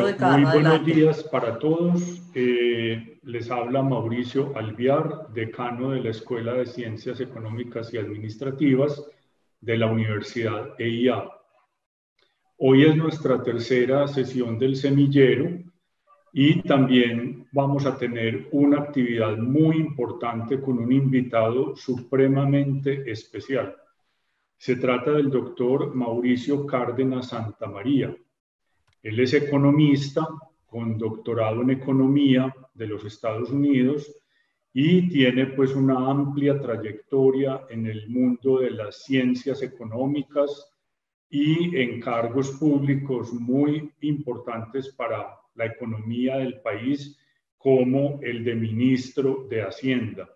Muy buenos días para todos. Eh, les habla Mauricio Alviar, decano de la Escuela de Ciencias Económicas y Administrativas de la Universidad EIA. Hoy es nuestra tercera sesión del semillero y también vamos a tener una actividad muy importante con un invitado supremamente especial. Se trata del doctor Mauricio Cárdenas Santamaría. María él es economista con doctorado en economía de los Estados Unidos y tiene pues una amplia trayectoria en el mundo de las ciencias económicas y en cargos públicos muy importantes para la economía del país, como el de ministro de Hacienda.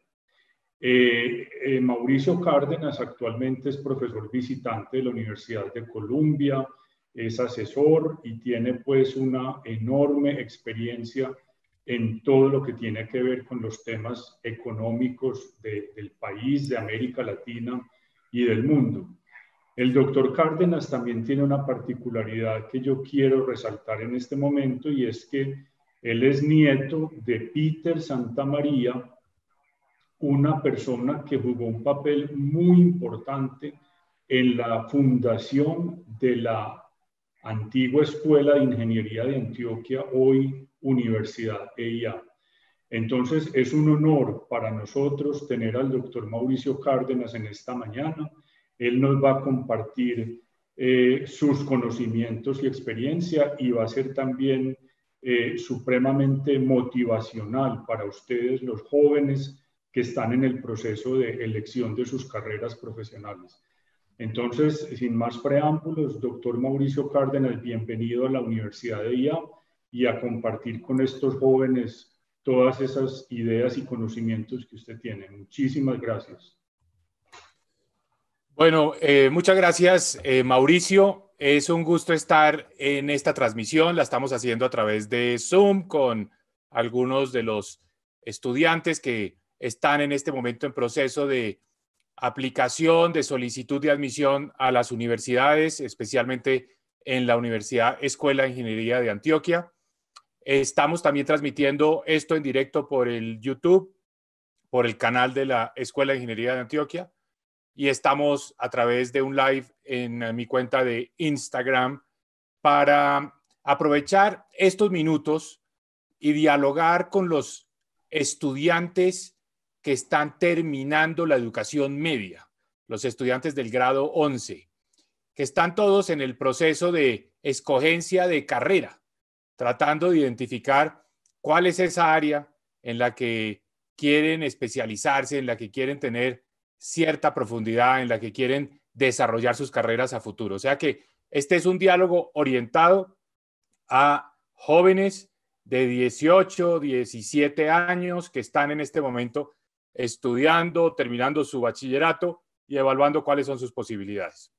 Eh, eh, Mauricio Cárdenas actualmente es profesor visitante de la Universidad de Columbia, es asesor y tiene pues una enorme experiencia en todo lo que tiene que ver con los temas económicos del país, de América Latina y del mundo. El doctor Cárdenas también tiene una particularidad que yo quiero resaltar en este momento y es que él es nieto de Peter Santa María, una persona que jugó un papel muy importante en la fundación de la antigua Escuela de Ingeniería de Antioquia, hoy Universidad EIA. Entonces, es un honor para nosotros tener al doctor Mauricio Cárdenas en esta mañana. Él nos va a compartir eh, sus conocimientos y experiencia y va a ser también eh, supremamente motivacional para ustedes, los jóvenes que están en el proceso de elección de sus carreras profesionales. Entonces, sin más preámbulos, doctor Mauricio Cárdenas, bienvenido a la Universidad de IA y a compartir con estos jóvenes todas esas ideas y conocimientos que usted tiene. Muchísimas gracias. Bueno, eh, muchas gracias, eh, Mauricio. Es un gusto estar en esta transmisión. La estamos haciendo a través de Zoom con algunos de los estudiantes que están en este momento en proceso de aplicación de solicitud de admisión a las universidades, especialmente en la Universidad Escuela de Ingeniería de Antioquia. Estamos también transmitiendo esto en directo por el YouTube, por el canal de la Escuela de Ingeniería de Antioquia y estamos a través de un live en mi cuenta de Instagram para aprovechar estos minutos y dialogar con los estudiantes que están terminando la educación media, los estudiantes del grado 11, que están todos en el proceso de escogencia de carrera, tratando de identificar cuál es esa área en la que quieren especializarse, en la que quieren tener cierta profundidad, en la que quieren desarrollar sus carreras a futuro. O sea que este es un diálogo orientado a jóvenes de 18, 17 años que están en este momento estudiando, terminando su bachillerato y evaluando cuáles son sus posibilidades.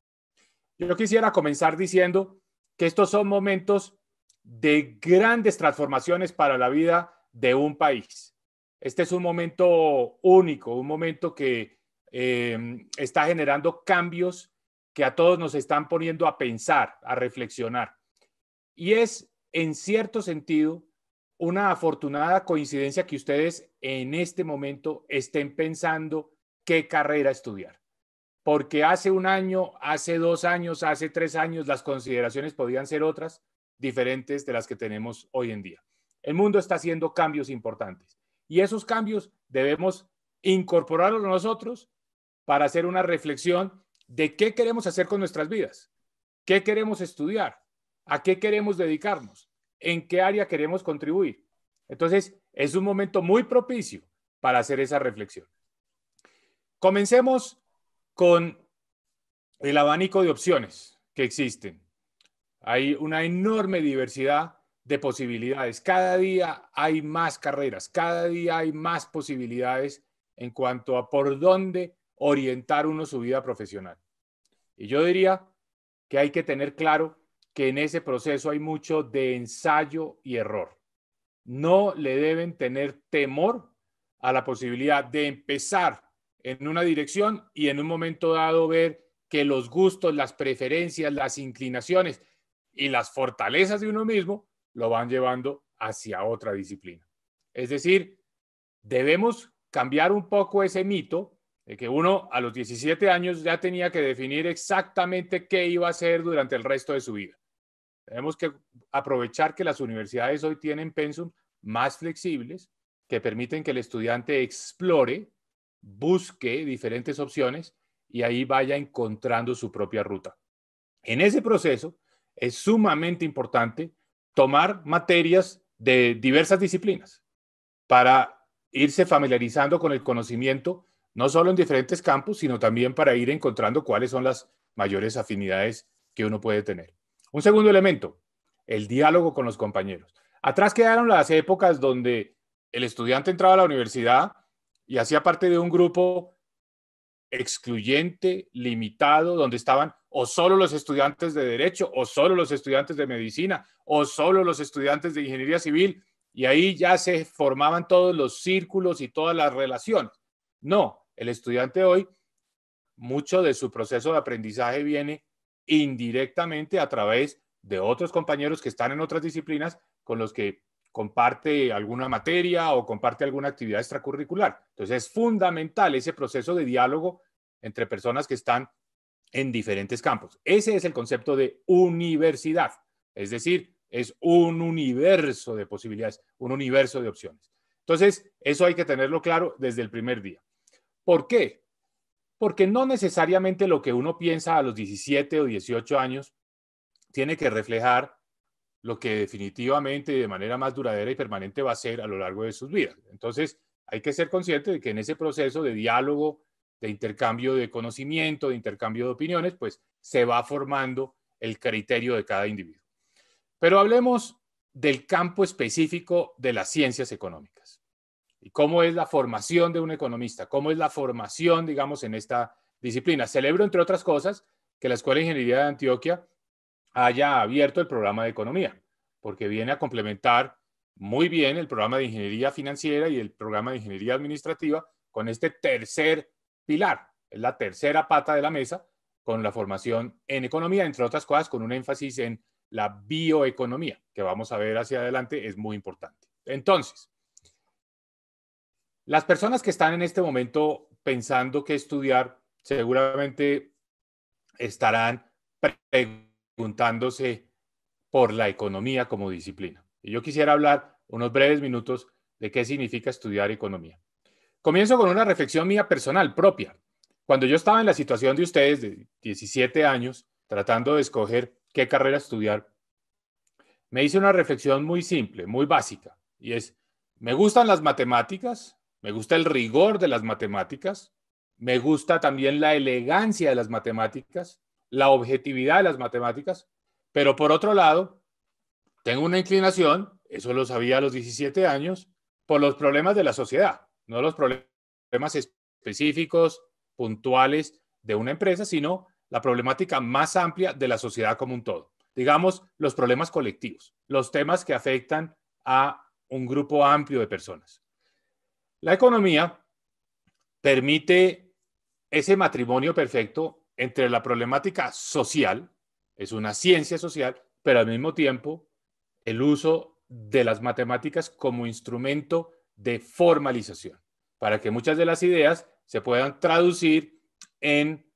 Yo quisiera comenzar diciendo que estos son momentos de grandes transformaciones para la vida de un país. Este es un momento único, un momento que em, está generando cambios que a todos nos están poniendo a pensar, a reflexionar. Y es, en cierto sentido, una afortunada coincidencia que ustedes en este momento estén pensando qué carrera estudiar. Porque hace un año, hace dos años, hace tres años, las consideraciones podían ser otras, diferentes de las que tenemos hoy en día. El mundo está haciendo cambios importantes y esos cambios debemos incorporarlos nosotros para hacer una reflexión de qué queremos hacer con nuestras vidas, qué queremos estudiar, a qué queremos dedicarnos, en qué área queremos contribuir. Entonces, es un momento muy propicio para hacer esa reflexión. Comencemos con el abanico de opciones que existen. Hay una enorme diversidad de posibilidades. Cada día hay más carreras, cada día hay más posibilidades en cuanto a por dónde orientar uno su vida profesional. Y yo diría que hay que tener claro que en ese proceso hay mucho de ensayo y error. No le deben tener temor a la posibilidad de empezar en una dirección y en un momento dado ver que los gustos, las preferencias, las inclinaciones y las fortalezas de uno mismo lo van llevando hacia otra disciplina. Es decir, debemos cambiar un poco ese mito de que uno a los 17 años ya tenía que definir exactamente qué iba a hacer durante el resto de su vida. Tenemos que aprovechar que las universidades hoy tienen pensum más flexibles que permiten que el estudiante explore, busque diferentes opciones y ahí vaya encontrando su propia ruta. En ese proceso es sumamente importante tomar materias de diversas disciplinas para irse familiarizando con el conocimiento, no solo en diferentes campos, sino también para ir encontrando cuáles son las mayores afinidades que uno puede tener. Un segundo elemento, el diálogo con los compañeros. Atrás quedaron las épocas donde el estudiante entraba a la universidad y hacía parte de un grupo excluyente, limitado, donde estaban o solo los estudiantes de derecho, o solo los estudiantes de medicina, o solo los estudiantes de ingeniería civil, y ahí ya se formaban todos los círculos y todas las relaciones. No, el estudiante hoy, mucho de su proceso de aprendizaje viene indirectamente a través de otros compañeros que están en otras disciplinas con los que comparte alguna materia o comparte alguna actividad extracurricular. Entonces es fundamental ese proceso de diálogo entre personas que están en diferentes campos. Ese es el concepto de universidad, es decir, es un universo de posibilidades, un universo de opciones. Entonces, eso hay que tenerlo claro desde el primer día. ¿Por qué? porque no necesariamente lo que uno piensa a los 17 o 18 años tiene que reflejar lo que definitivamente de manera más duradera y permanente va a ser a lo largo de sus vidas. Entonces, hay que ser consciente de que en ese proceso de diálogo, de intercambio de conocimiento, de intercambio de opiniones, pues se va formando el criterio de cada individuo. Pero hablemos del campo específico de las ciencias económicas cómo es la formación de un economista, cómo es la formación, digamos, en esta disciplina. Celebro, entre otras cosas, que la Escuela de Ingeniería de Antioquia haya abierto el programa de economía, porque viene a complementar muy bien el programa de ingeniería financiera y el programa de ingeniería administrativa con este tercer pilar, es la tercera pata de la mesa, con la formación en economía, entre otras cosas, con un énfasis en la bioeconomía, que vamos a ver hacia adelante, es muy importante. Entonces, las personas que están en este momento pensando qué estudiar, seguramente estarán preguntándose por la economía como disciplina. Y yo quisiera hablar unos breves minutos de qué significa estudiar economía. Comienzo con una reflexión mía personal propia. Cuando yo estaba en la situación de ustedes de 17 años, tratando de escoger qué carrera estudiar, me hice una reflexión muy simple, muy básica, y es, me gustan las matemáticas, me gusta el rigor de las matemáticas, me gusta también la elegancia de las matemáticas, la objetividad de las matemáticas, pero por otro lado, tengo una inclinación, eso lo sabía a los 17 años, por los problemas de la sociedad, no los problemas específicos, puntuales de una empresa, sino la problemática más amplia de la sociedad como un todo. Digamos, los problemas colectivos, los temas que afectan a un grupo amplio de personas. La economía permite ese matrimonio perfecto entre la problemática social, es una ciencia social, pero al mismo tiempo el uso de las matemáticas como instrumento de formalización, para que muchas de las ideas se puedan traducir en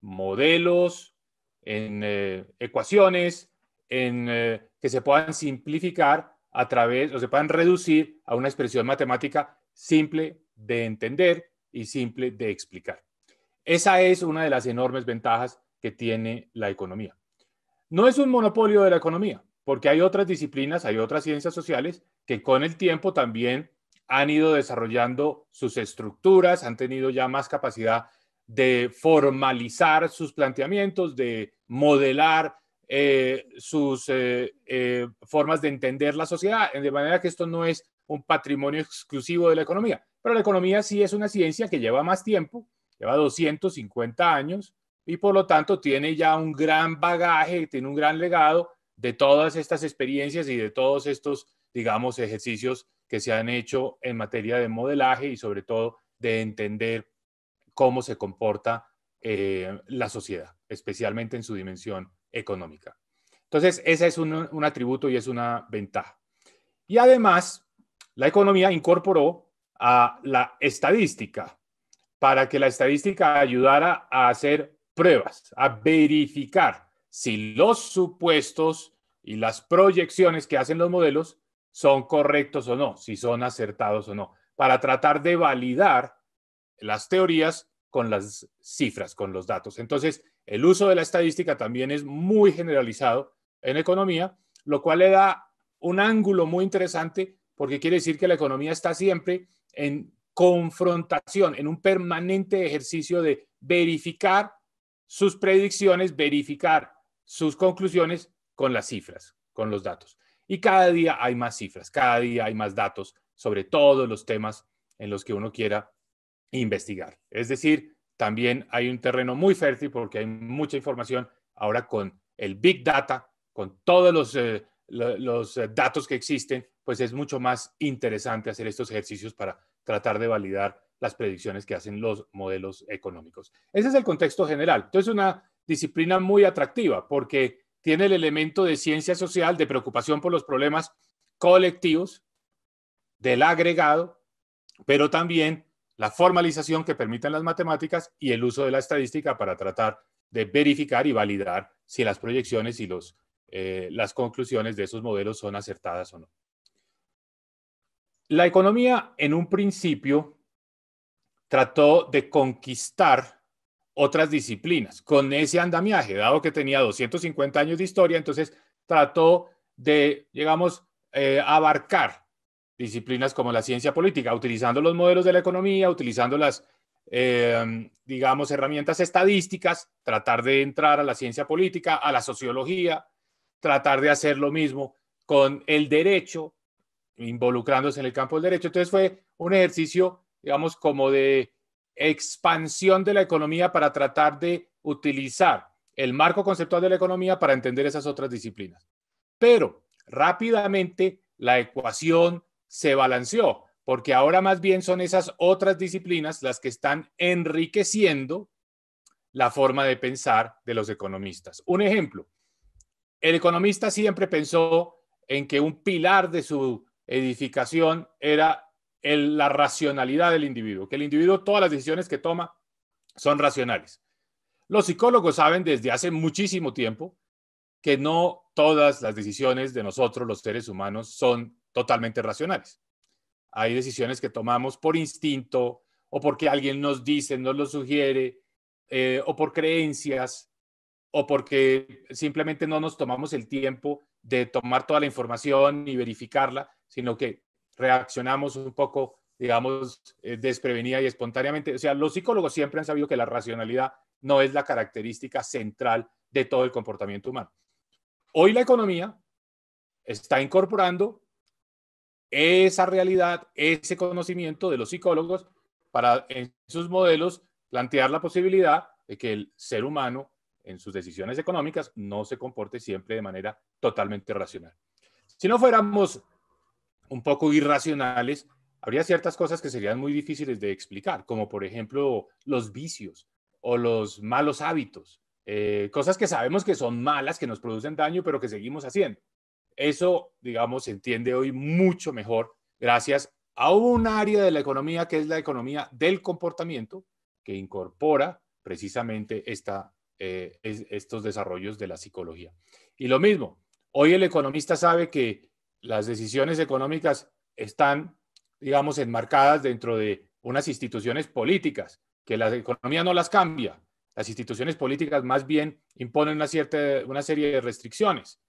modelos, en eh, ecuaciones, en, eh, que se puedan simplificar a través o se puedan reducir a una expresión matemática simple de entender y simple de explicar. Esa es una de las enormes ventajas que tiene la economía. No es un monopolio de la economía, porque hay otras disciplinas, hay otras ciencias sociales que con el tiempo también han ido desarrollando sus estructuras, han tenido ya más capacidad de formalizar sus planteamientos, de modelar eh, sus eh, eh, formas de entender la sociedad, de manera que esto no es un patrimonio exclusivo de la economía. Pero la economía sí es una ciencia que lleva más tiempo, lleva 250 años y por lo tanto tiene ya un gran bagaje, tiene un gran legado de todas estas experiencias y de todos estos, digamos, ejercicios que se han hecho en materia de modelaje y sobre todo de entender cómo se comporta eh, la sociedad, especialmente en su dimensión económica. Entonces, ese es un atributo y es una ventaja. Y además, la economía incorporó a la estadística para que la estadística ayudara a hacer pruebas, a verificar si los supuestos y las proyecciones que hacen los modelos son correctos o no, si son acertados o no, para tratar de validar las teorías con las cifras, con los datos. Entonces, el uso de la estadística también es muy generalizado en economía, lo cual le da un ángulo muy interesante porque quiere decir que la economía está siempre en confrontación, en un permanente ejercicio de verificar sus predicciones, verificar sus conclusiones con las cifras, con los datos. Y cada día hay más cifras, cada día hay más datos sobre todos los temas en los que uno quiera investigar. Es decir, también hay un terreno muy fértil porque hay mucha información ahora con el Big Data, con todos los, eh, eh, datos que existen pues es mucho más interesante hacer estos ejercicios para tratar de validar las predicciones que hacen los modelos económicos. Ese es el contexto general. Entonces, es una disciplina muy atractiva porque tiene el elemento de ciencia social, de preocupación por los problemas colectivos, del agregado, pero también la formalización que permiten las matemáticas y el uso de la estadística para tratar de verificar y validar si las proyecciones y los, eh, las conclusiones de esos modelos son acertadas o no. La economía en un principio trató de conquistar otras disciplinas con ese andamiaje, dado que tenía 250 años de historia, entonces trató de, digamos, eh, abarcar disciplinas como la ciencia política, utilizando los modelos de la economía, utilizando las, em, digamos, herramientas estadísticas, tratar de entrar a la ciencia política, a la sociología, tratar de hacer lo mismo con el derecho, involucrándose en el campo del derecho. Entonces fue un ejercicio, digamos, como de expansión de la economía para tratar de utilizar el marco conceptual de la economía para entender esas otras disciplinas. Pero rápidamente la ecuación se balanceó, porque ahora más bien son esas otras disciplinas las que están enriqueciendo la forma de pensar de los economistas. Un ejemplo, el economista siempre pensó en que un pilar de su edificación era la racionalidad del individuo, que el individuo todas las decisiones que toma son racionales. Los psicólogos saben desde hace muchísimo tiempo que no todas las decisiones de nosotros los seres humanos son totalmente racionales. Hay decisiones que tomamos por instinto o porque alguien nos dice, nos lo sugiere, eh, o por creencias, o porque simplemente no nos tomamos el tiempo de tomar toda la información y verificarla, sino que reaccionamos un poco, digamos, eh, desprevenida y espontáneamente. O sea, los psicólogos siempre han sabido que la racionalidad no es la característica central de todo el comportamiento humano. Hoy la economía está incorporando esa realidad, ese conocimiento de los psicólogos para en sus modelos plantear la posibilidad de que el ser humano en sus decisiones económicas no se comporte siempre de manera totalmente racional. Si no fuéramos un poco irracionales, habría ciertas cosas que serían muy difíciles de explicar, como por ejemplo los vicios o los malos hábitos, eh, cosas que sabemos que son malas, que nos producen daño, pero que seguimos haciendo. Eso, digamos, se entiende hoy mucho mejor gracias a un área de la economía que es la economía del comportamiento, que incorpora precisamente esta eh, estos desarrollos de la psicología. Y lo mismo, hoy el economista sabe que las decisiones económicas están, digamos, enmarcadas dentro de unas instituciones políticas, que la economía no las cambia. Las instituciones políticas más bien imponen una, cierta, una serie de restricciones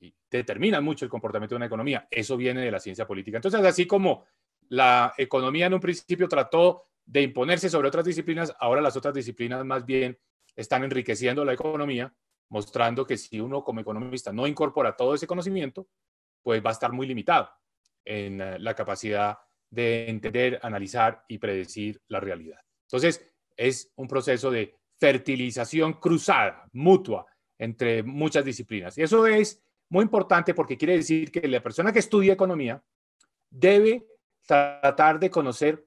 y determinan mucho el comportamiento de una economía. Eso viene de la ciencia política. Entonces, así como la economía en un principio trató de imponerse sobre otras disciplinas, ahora las otras disciplinas más bien están enriqueciendo la economía, mostrando que si uno como economista no incorpora todo ese conocimiento, pues va a estar muy limitado en eh, la capacidad de entender, analizar y predecir la realidad. Entonces, es un proceso de fertilización cruzada, mutua, entre muchas disciplinas. Y eso es muy importante porque quiere decir que la persona que estudia economía debe tratar de conocer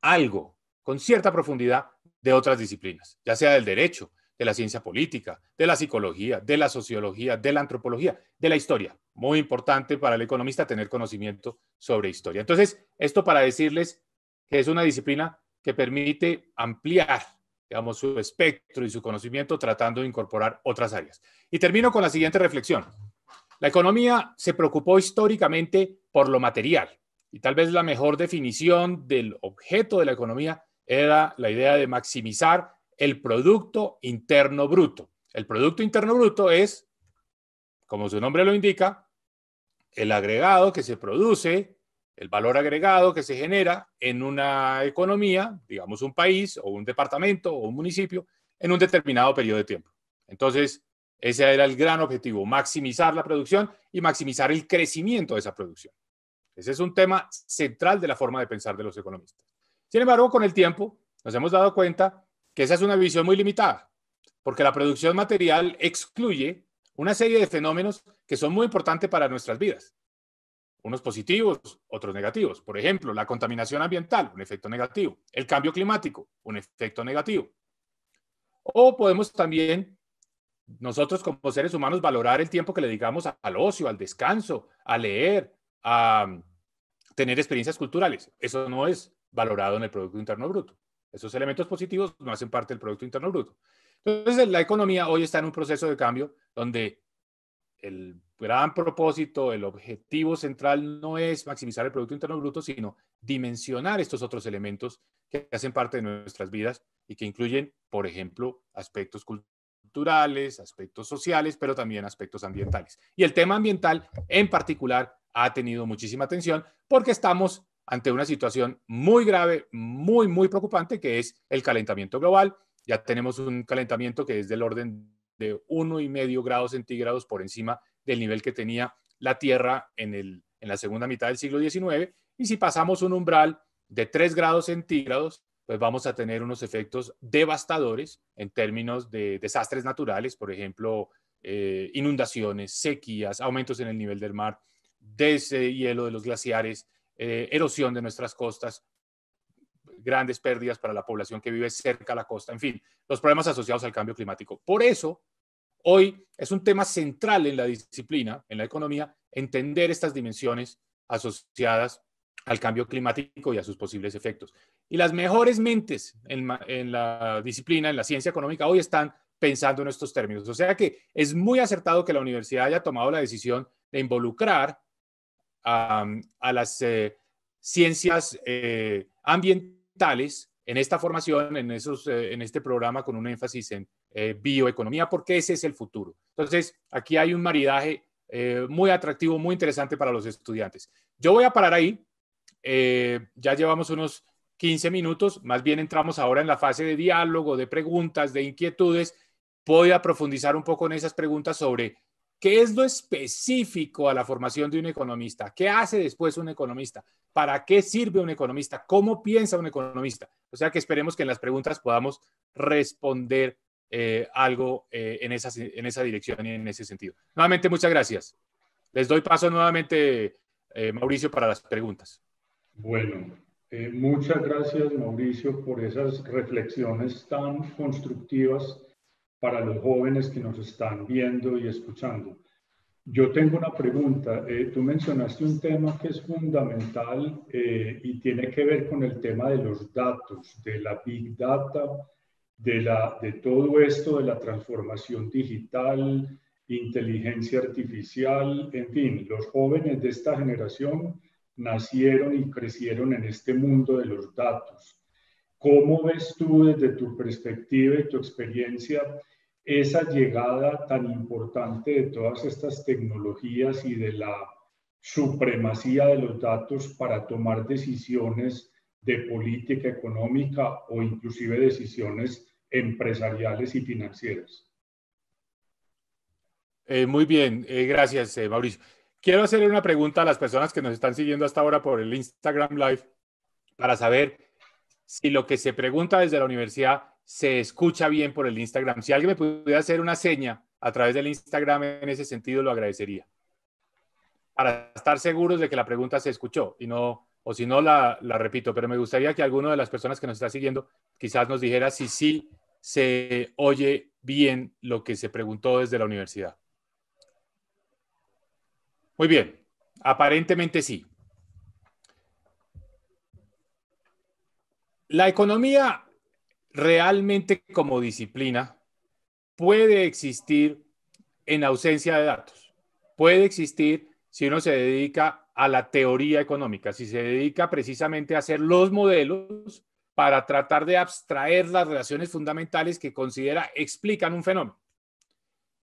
algo con cierta profundidad de otras disciplinas, ya sea del derecho, de la ciencia política, de la psicología, de la sociología, de la antropología, de la historia. Muy importante para el economista tener conocimiento sobre historia. Entonces, esto para decirles que es una disciplina que permite ampliar, digamos, su espectro y su conocimiento tratando de incorporar otras áreas. Y termino con la siguiente reflexión. La economía se preocupó históricamente por lo material y tal vez la mejor definición del objeto de la economía era la idea de maximizar el Producto Interno Bruto. El Producto Interno Bruto es, como su nombre lo indica, el agregado que se produce, el valor agregado que se genera en una economía, digamos un país o un departamento o un municipio, en un determinado periodo de tiempo. Entonces, ese era el gran objetivo, maximizar la producción y maximizar el crecimiento de esa producción. Ese es un tema central de la forma de pensar de los economistas. Sin embargo, con el tiempo nos hemos dado cuenta que esa es una visión muy limitada, porque la producción material excluye una serie de fenómenos que son muy importantes para nuestras vidas. Unos positivos, otros negativos. Por ejemplo, la contaminación ambiental, un efecto negativo. El cambio climático, un efecto negativo. O podemos también nosotros como seres humanos valorar el tiempo que le dedicamos al ocio, al descanso, a leer, a tener experiencias culturales. Eso no es valorado en el Producto Interno Bruto. Esos elementos positivos no hacen parte del Producto Interno Bruto. Entonces, la economía hoy está en un proceso de cambio donde el gran propósito, el objetivo central no es maximizar el Producto Interno Bruto, sino dimensionar estos otros elementos que hacen parte de nuestras vidas y que incluyen, por ejemplo, aspectos culturales, aspectos sociales, pero también aspectos ambientales. Y el tema ambiental en particular ha tenido muchísima atención porque estamos ante una situación muy grave, muy, muy preocupante, que es el calentamiento global. Ya tenemos un calentamiento que es del orden de uno y medio grados centígrados por encima del nivel que tenía la Tierra en, el, en la segunda mitad del siglo XIX. Y si pasamos un umbral de 3 grados centígrados, pues vamos a tener unos efectos devastadores en términos de desastres naturales, por ejemplo, eh, inundaciones, sequías, aumentos en el nivel del mar, deshielo de los glaciares, eh, erosión de nuestras costas, grandes pérdidas para la población que vive cerca de la costa, en fin, los problemas asociados al cambio climático. Por eso, hoy es un tema central en la disciplina, en la economía, entender estas dimensiones asociadas al cambio climático y a sus posibles efectos. Y las mejores mentes en, en la disciplina, en la ciencia económica, hoy están pensando en estos términos. O sea que es muy acertado que la universidad haya tomado la decisión de involucrar a, las eh, ciencias eh, ambientales en esta formación, en, esos, eh, en este programa con un énfasis en bioeconomía, porque ese es el futuro. Entonces, aquí hay un maridaje muy atractivo, muy interesante para los estudiantes. Yo voy a parar ahí. ya llevamos unos 15 minutos, más bien entramos ahora en la fase de diálogo, de preguntas, de inquietudes. Voy a profundizar un poco en esas preguntas sobre ¿Qué es lo específico a la formación de un economista? ¿Qué hace después un economista? ¿Para qué sirve un economista? ¿Cómo piensa un economista? O sea que esperemos que en las preguntas podamos responder eh, algo eh, en, esa, dirección y en ese sentido. Nuevamente, muchas gracias. Les doy paso nuevamente, eh, Mauricio, para las preguntas. Bueno, muchas gracias, Mauricio, por esas reflexiones tan constructivas para los jóvenes que nos están viendo y escuchando. Yo tengo una pregunta. Eh, tú mencionaste un tema que es fundamental eh, y tiene que ver con el tema de los datos, de la big data, de, la, de todo esto, de la transformación digital, inteligencia artificial, en fin, los jóvenes de esta generación nacieron y crecieron en este mundo de los datos. ¿Cómo ves tú desde tu perspectiva y tu experiencia? esa llegada tan importante de todas estas tecnologías y de la supremacía de los datos para tomar decisiones de política económica o inclusive decisiones empresariales y financieras. Eh, muy bien, eh, gracias eh, Mauricio. Quiero hacerle una pregunta a las personas que nos están siguiendo hasta ahora por el Instagram Live para saber si lo que se pregunta desde la universidad se escucha bien por el Instagram. Si alguien me pudiera hacer una seña a través del Instagram en ese sentido, lo agradecería. Para estar seguros de que la pregunta se escuchó y no, o si no, la, repito, pero me gustaría que alguno de las personas que nos está siguiendo quizás nos dijera si sí se oye bien lo que se preguntó desde la universidad. Muy bien, aparentemente sí. La economía realmente como disciplina puede existir en ausencia de datos. Puede existir si uno se dedica a la teoría económica, si se dedica precisamente a hacer los modelos para tratar de abstraer las relaciones fundamentales que considera explican un fenómeno.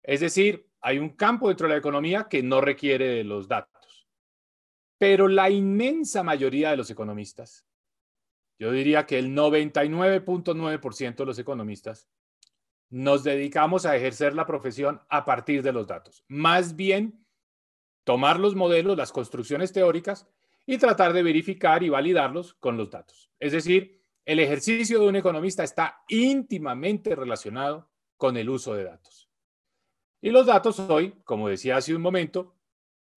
Es decir, hay un campo dentro de la economía que no requiere de los datos. Pero la inmensa mayoría de los economistas yo diría que el 99.9% de los economistas nos dedicamos a ejercer la profesión a partir de los datos. Más bien, tomar los modelos, las construcciones teóricas y tratar de verificar y validarlos con los datos. Es decir, el ejercicio de un economista está íntimamente relacionado con el uso de datos. Y los datos hoy, como decía hace un momento,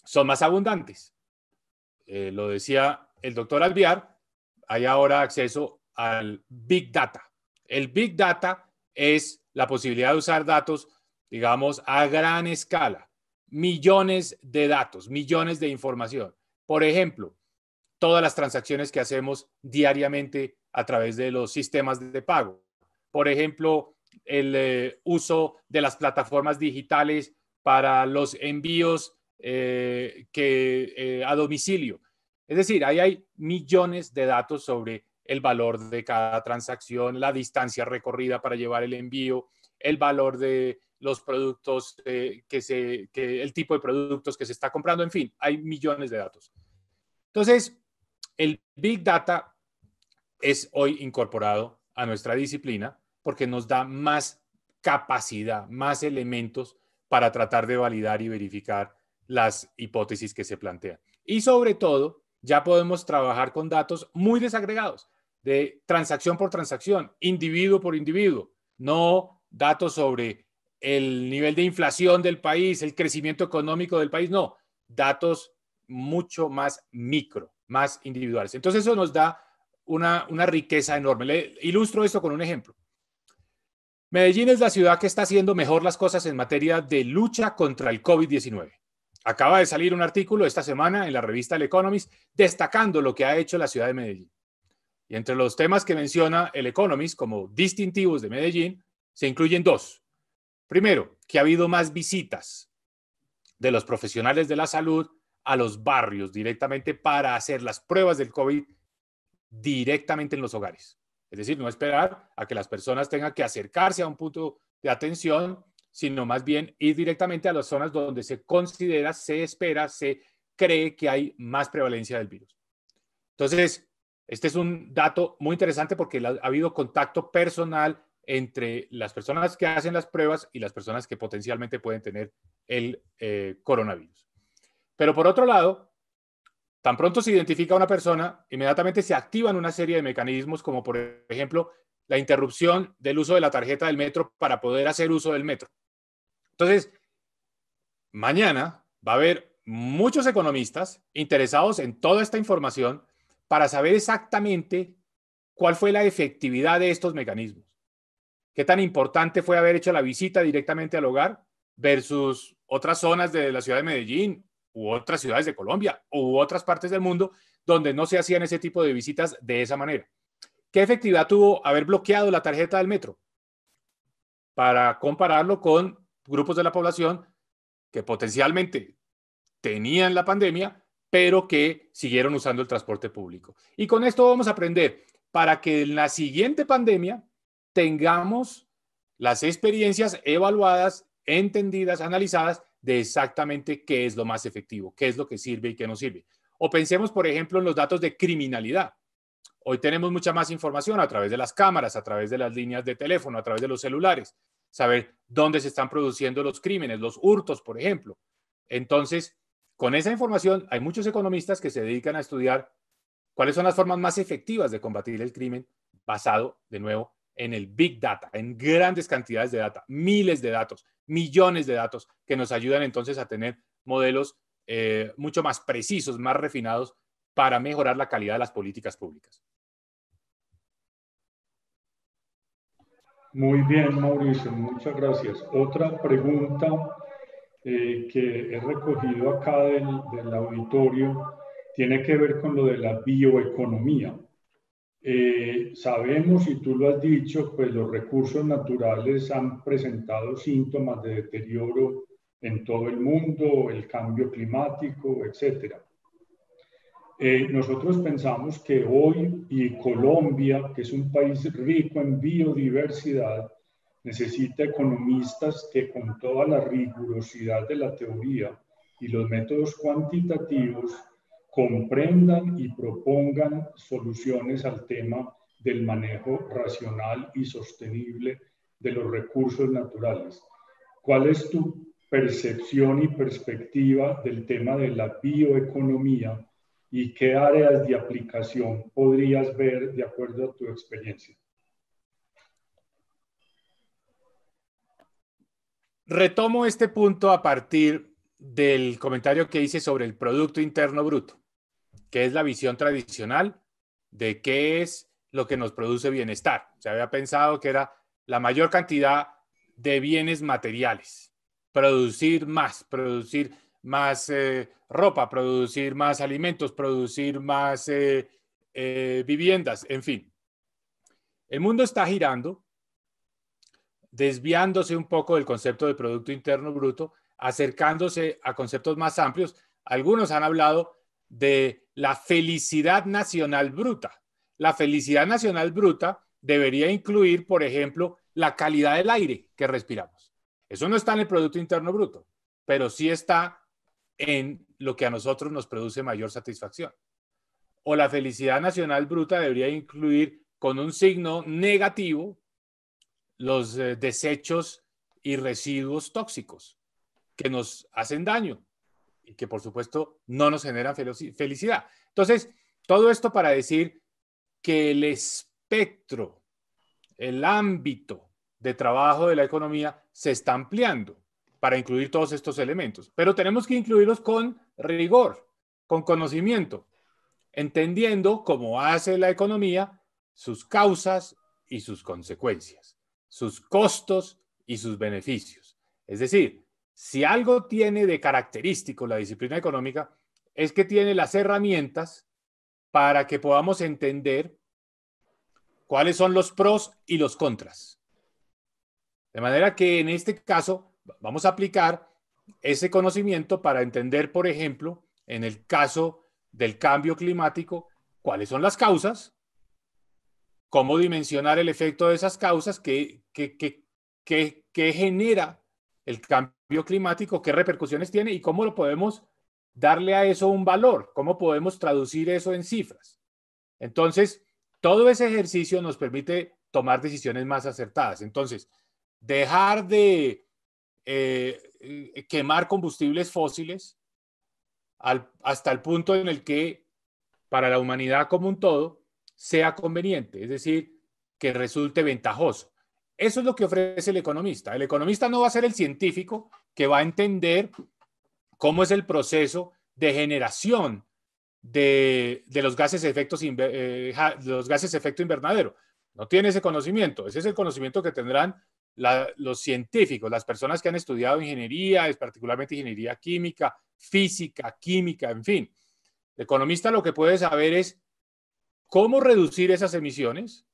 son más abundantes. Eh, lo decía el doctor Alviar, hay ahora acceso al Big Data. El Big Data es la posibilidad de usar datos, digamos, a gran escala, millones de datos, millones de información. Por ejemplo, todas las transacciones que hacemos diariamente a través de los sistemas de pago. Por ejemplo, el eh, uso de las plataformas digitales para los envíos eh, que, eh, a domicilio. Es decir, ahí hay millones de datos sobre el valor de cada transacción, la distancia recorrida para llevar el envío, el valor de los productos eh, que se, el tipo de productos que se está comprando, en fin, hay millones de datos. Entonces, el Big Data es hoy incorporado a nuestra disciplina porque nos da más capacidad, más elementos para tratar de validar y verificar las hipótesis que se plantean. Y sobre todo, ya podemos trabajar con datos muy desagregados, de transacción por transacción, individuo por individuo, no datos sobre el nivel de inflación del país, el crecimiento económico del país, no, datos mucho más micro, más individuales. Entonces eso nos da una, riqueza enorme. Le ilustro esto con un ejemplo. Medellín es la ciudad que está haciendo mejor las cosas en materia de lucha contra el COVID-19. Acaba de salir un artículo esta semana en la revista El Economist destacando lo que ha hecho la ciudad de Medellín. Y entre los temas que menciona El Economist como distintivos de Medellín se incluyen dos. Primero, que ha habido más visitas de los profesionales de la salud a los barrios directamente para hacer las pruebas del COVID directamente en los hogares. Es decir, no esperar a que las personas tengan que acercarse a un punto de atención sino más bien ir directamente a las zonas donde se considera, se espera, se cree que hay más prevalencia del virus. Entonces, este es un dato muy interesante porque ha habido contacto personal entre las personas que hacen las pruebas y las personas que potencialmente pueden tener el eh, coronavirus. Pero por otro lado, tan pronto se identifica una persona, inmediatamente se activan una serie de mecanismos como por ejemplo la interrupción del uso de la tarjeta del metro para poder hacer uso del metro. Entonces, mañana va a haber muchos economistas interesados en toda esta información para saber exactamente cuál fue la efectividad de estos mecanismos. ¿Qué tan importante fue haber hecho la visita directamente al hogar versus otras zonas de la ciudad de Medellín u otras ciudades de Colombia u otras partes del mundo donde no se hacían ese tipo de visitas de esa manera? ¿Qué efectividad tuvo haber bloqueado la tarjeta del metro? Para compararlo con grupos de la población que potencialmente tenían la pandemia, pero que siguieron usando el transporte público. Y con esto vamos a aprender para que en la siguiente pandemia tengamos las experiencias evaluadas, entendidas, analizadas de exactamente qué es lo más efectivo, qué es lo que sirve y qué no sirve. O pensemos, por ejemplo, en los datos de criminalidad. Hoy tenemos mucha más información a través de las cámaras, a través de las líneas de teléfono, a través de los celulares saber dónde se están produciendo los crímenes, los hurtos, por ejemplo. Entonces, con esa información, hay muchos economistas que se dedican a estudiar cuáles son las formas más efectivas de combatir el crimen basado, de nuevo, en el big data, en grandes cantidades de data, miles de datos, millones de datos que nos ayudan entonces a tener modelos eh, mucho más precisos, más refinados para mejorar la calidad de las políticas públicas. Muy bien, Mauricio, muchas gracias. Otra pregunta eh, que he recogido acá del, auditorio tiene que ver con lo de la bioeconomía. Eh, sabemos, y tú lo has dicho, pues los recursos naturales han presentado síntomas de deterioro en todo el mundo, el cambio climático, etcétera. Eh, nosotros pensamos que hoy y Colombia, que es un país rico en biodiversidad, necesita economistas que con toda la rigurosidad de la teoría y los métodos cuantitativos comprendan y propongan soluciones al tema del manejo racional y sostenible de los recursos naturales. ¿Cuál es tu percepción y perspectiva del tema de la bioeconomía? y qué áreas de aplicación podrías ver de acuerdo a tu experiencia? Retomo este punto a partir del comentario que hice sobre el Producto Interno Bruto, que es la visión tradicional de qué es lo que nos produce bienestar. Se había pensado que era la mayor cantidad de bienes materiales, producir más, producir más eh, ropa, producir más alimentos, producir más eh, eh, viviendas, en fin. El mundo está girando, desviándose un poco del concepto de Producto Interno Bruto, acercándose a conceptos más amplios. Algunos han hablado de la felicidad nacional bruta. La felicidad nacional bruta debería incluir, por ejemplo, la calidad del aire que respiramos. Eso no está en el Producto Interno Bruto, pero sí está en lo que a nosotros nos produce mayor satisfacción. O la felicidad nacional bruta debería incluir con un signo negativo los eh, desechos y residuos tóxicos que nos hacen daño y que por supuesto no nos generan felicidad. Entonces, todo esto para decir que el espectro, el ámbito de trabajo de la economía se está ampliando para incluir todos estos elementos, pero tenemos que incluirlos con rigor, con conocimiento, entendiendo cómo hace la economía sus causas y sus consecuencias, sus costos y sus beneficios. Es decir, si algo tiene de característico la disciplina económica, es que tiene las herramientas para que podamos entender cuáles son los pros y los contras. De manera que en este caso vamos a aplicar ese conocimiento para entender, por ejemplo, en el caso del cambio climático, cuáles son las causas, cómo dimensionar el efecto de esas causas, qué, que genera el cambio climático, qué repercusiones tiene y cómo lo podemos darle a eso un valor, cómo podemos traducir eso en cifras. Entonces, todo ese ejercicio nos permite tomar decisiones más acertadas. Entonces, dejar de eh, eh, quemar combustibles fósiles hasta el punto en el que para la humanidad como un todo sea conveniente, es decir, que resulte ventajoso. Eso es lo que ofrece el economista. El economista no va a ser el científico que va a entender cómo es el proceso de generación de, los, gases eh, los gases de efecto invernadero. No tiene ese conocimiento. Ese es el conocimiento que tendrán los científicos, las personas que han estudiado ingeniería, es particularmente ingeniería química, física, química, en fin. El economista lo que puede saber es cómo reducir esas emisiones,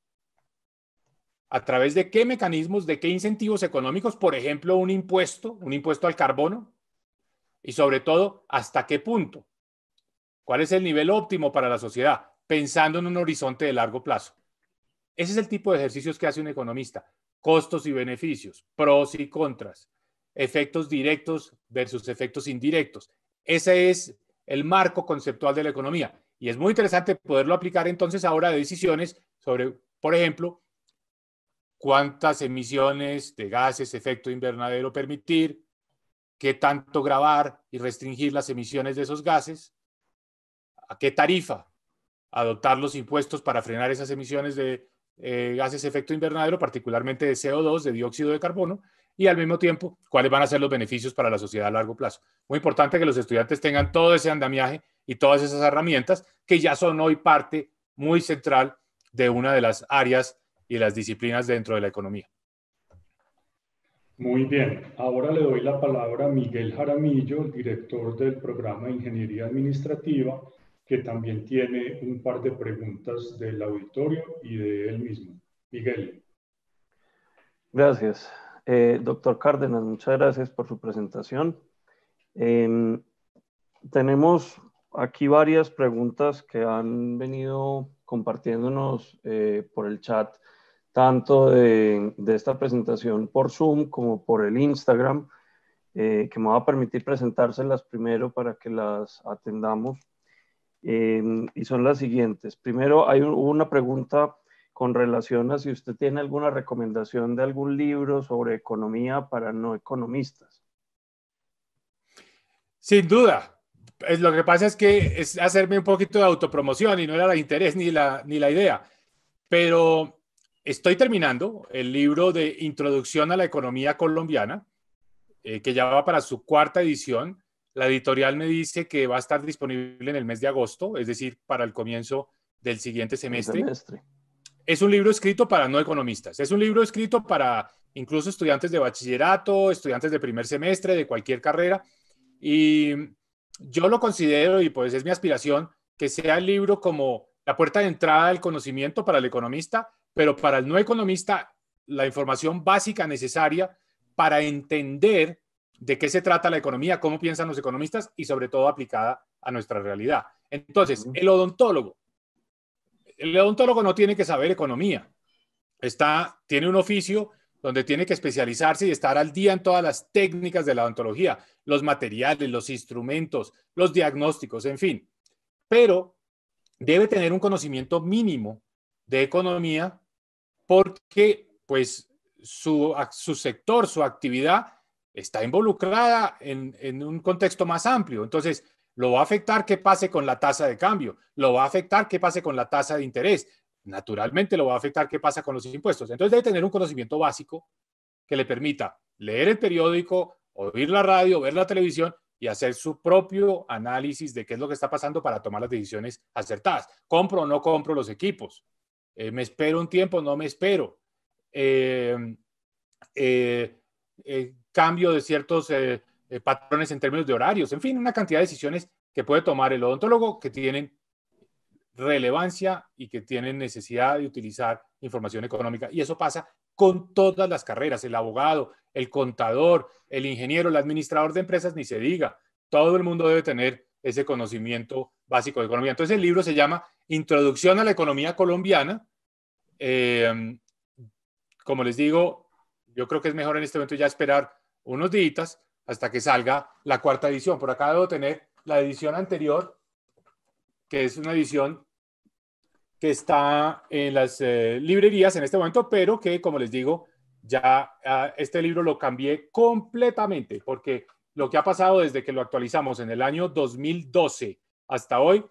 a través de qué mecanismos, de qué incentivos económicos, por ejemplo, un impuesto, un impuesto al carbono, y sobre todo, hasta qué punto, cuál es el nivel óptimo para la sociedad, pensando en un horizonte de largo plazo. Ese es el tipo de ejercicios que hace un economista costos y beneficios, pros y contras, efectos directos versus efectos indirectos. Ese es el marco conceptual de la economía. Y es muy interesante poderlo aplicar entonces ahora a decisiones sobre, por ejemplo, cuántas emisiones de gases efecto invernadero permitir, qué tanto grabar y restringir las emisiones de esos gases, a qué tarifa adoptar los impuestos para frenar esas emisiones de eh, gases efecto invernadero, particularmente de CO2, de dióxido de carbono, y al mismo tiempo cuáles van a ser los beneficios para la sociedad a largo plazo. Muy importante que los estudiantes tengan todo ese andamiaje y todas esas herramientas que ya son hoy parte muy central de una de las áreas y las disciplinas dentro de la economía. Muy bien, ahora le doy la palabra a Miguel Jaramillo, director del programa de Ingeniería Administrativa, que también tiene un par de preguntas del auditorio y de él mismo. Miguel. Gracias. Eh, doctor Cárdenas, muchas gracias por su presentación. Em, tenemos aquí varias preguntas que han venido compartiéndonos eh, por el chat, tanto de, esta presentación por Zoom como por el Instagram, eh, que me va a permitir presentárselas primero para que las atendamos. Em, y son las siguientes. Primero, hay una pregunta con relación a si usted tiene alguna recomendación de algún libro sobre economía para no economistas. Sin duda. lo que pasa es que es hacerme un poquito de autopromoción y no era el interés ni la, ni la idea. Pero estoy terminando el libro de Introducción a la Economía Colombiana, eh, que ya va para su cuarta edición. La editorial me dice que va a estar disponible en el mes de agosto, es decir, para el comienzo del siguiente semestre. Es un libro escrito para no economistas, es un libro escrito para incluso estudiantes de bachillerato, estudiantes de primer semestre, de cualquier carrera. Y yo lo considero, y pues es mi aspiración, que sea el libro como la puerta de entrada del conocimiento para el economista, pero para el no economista, la información básica necesaria para entender de qué se trata la economía, cómo piensan los economistas y sobre todo aplicada a nuestra realidad. Entonces, el odontólogo. El odontólogo no tiene que saber economía. Está, tiene un oficio donde tiene que especializarse y estar al día en todas las técnicas de la odontología, los materiales, los instrumentos, los diagnósticos, en fin. Pero debe tener un conocimiento mínimo de economía porque pues su, su sector, su actividad está involucrada en, un contexto más amplio. Entonces, lo va a afectar qué pase con la tasa de cambio, lo va a afectar qué pase con la tasa de interés, naturalmente lo va a afectar qué pasa con los impuestos. Entonces, debe tener un conocimiento básico que le permita leer el periódico, oír la radio, ver la televisión y hacer su propio análisis de qué es lo que está pasando para tomar las decisiones acertadas. ¿Compro o no compro los equipos? Eh, ¿Me espero un tiempo? o ¿No me espero? Eh, eh, eh cambio de ciertos eh, eh, patrones en términos de horarios, en fin, una cantidad de decisiones que puede tomar el odontólogo que tienen relevancia y que tienen necesidad de utilizar información económica. Y eso pasa con todas las carreras, el abogado, el contador, el ingeniero, el administrador de empresas, ni se diga. Todo el mundo debe tener ese conocimiento básico de economía. Entonces el libro se llama Introducción a la Economía Colombiana. Eh, como les digo, yo creo que es mejor en este momento ya esperar unos días hasta que salga la cuarta edición. Por acá debo tener la edición anterior, que es una edición que está en las eh, librerías en este momento, pero que, como les digo, ya ah, este libro lo cambié completamente, porque lo que ha pasado desde que lo actualizamos en el año 2012 hasta hoy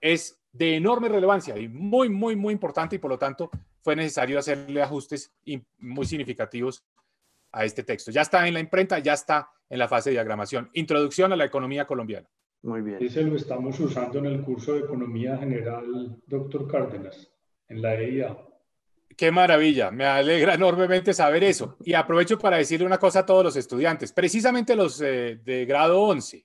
es de enorme relevancia y muy, muy, muy importante y por lo tanto fue necesario hacerle ajustes muy significativos a este texto. Ya está en la imprenta, ya está en la fase de diagramación. Introducción a la economía colombiana. Muy bien. Ese lo estamos usando en el curso de Economía General, doctor Cárdenas, en la EIA. Qué maravilla, me alegra enormemente saber eso. Y aprovecho para decirle una cosa a todos los estudiantes, precisamente los eh, de grado 11.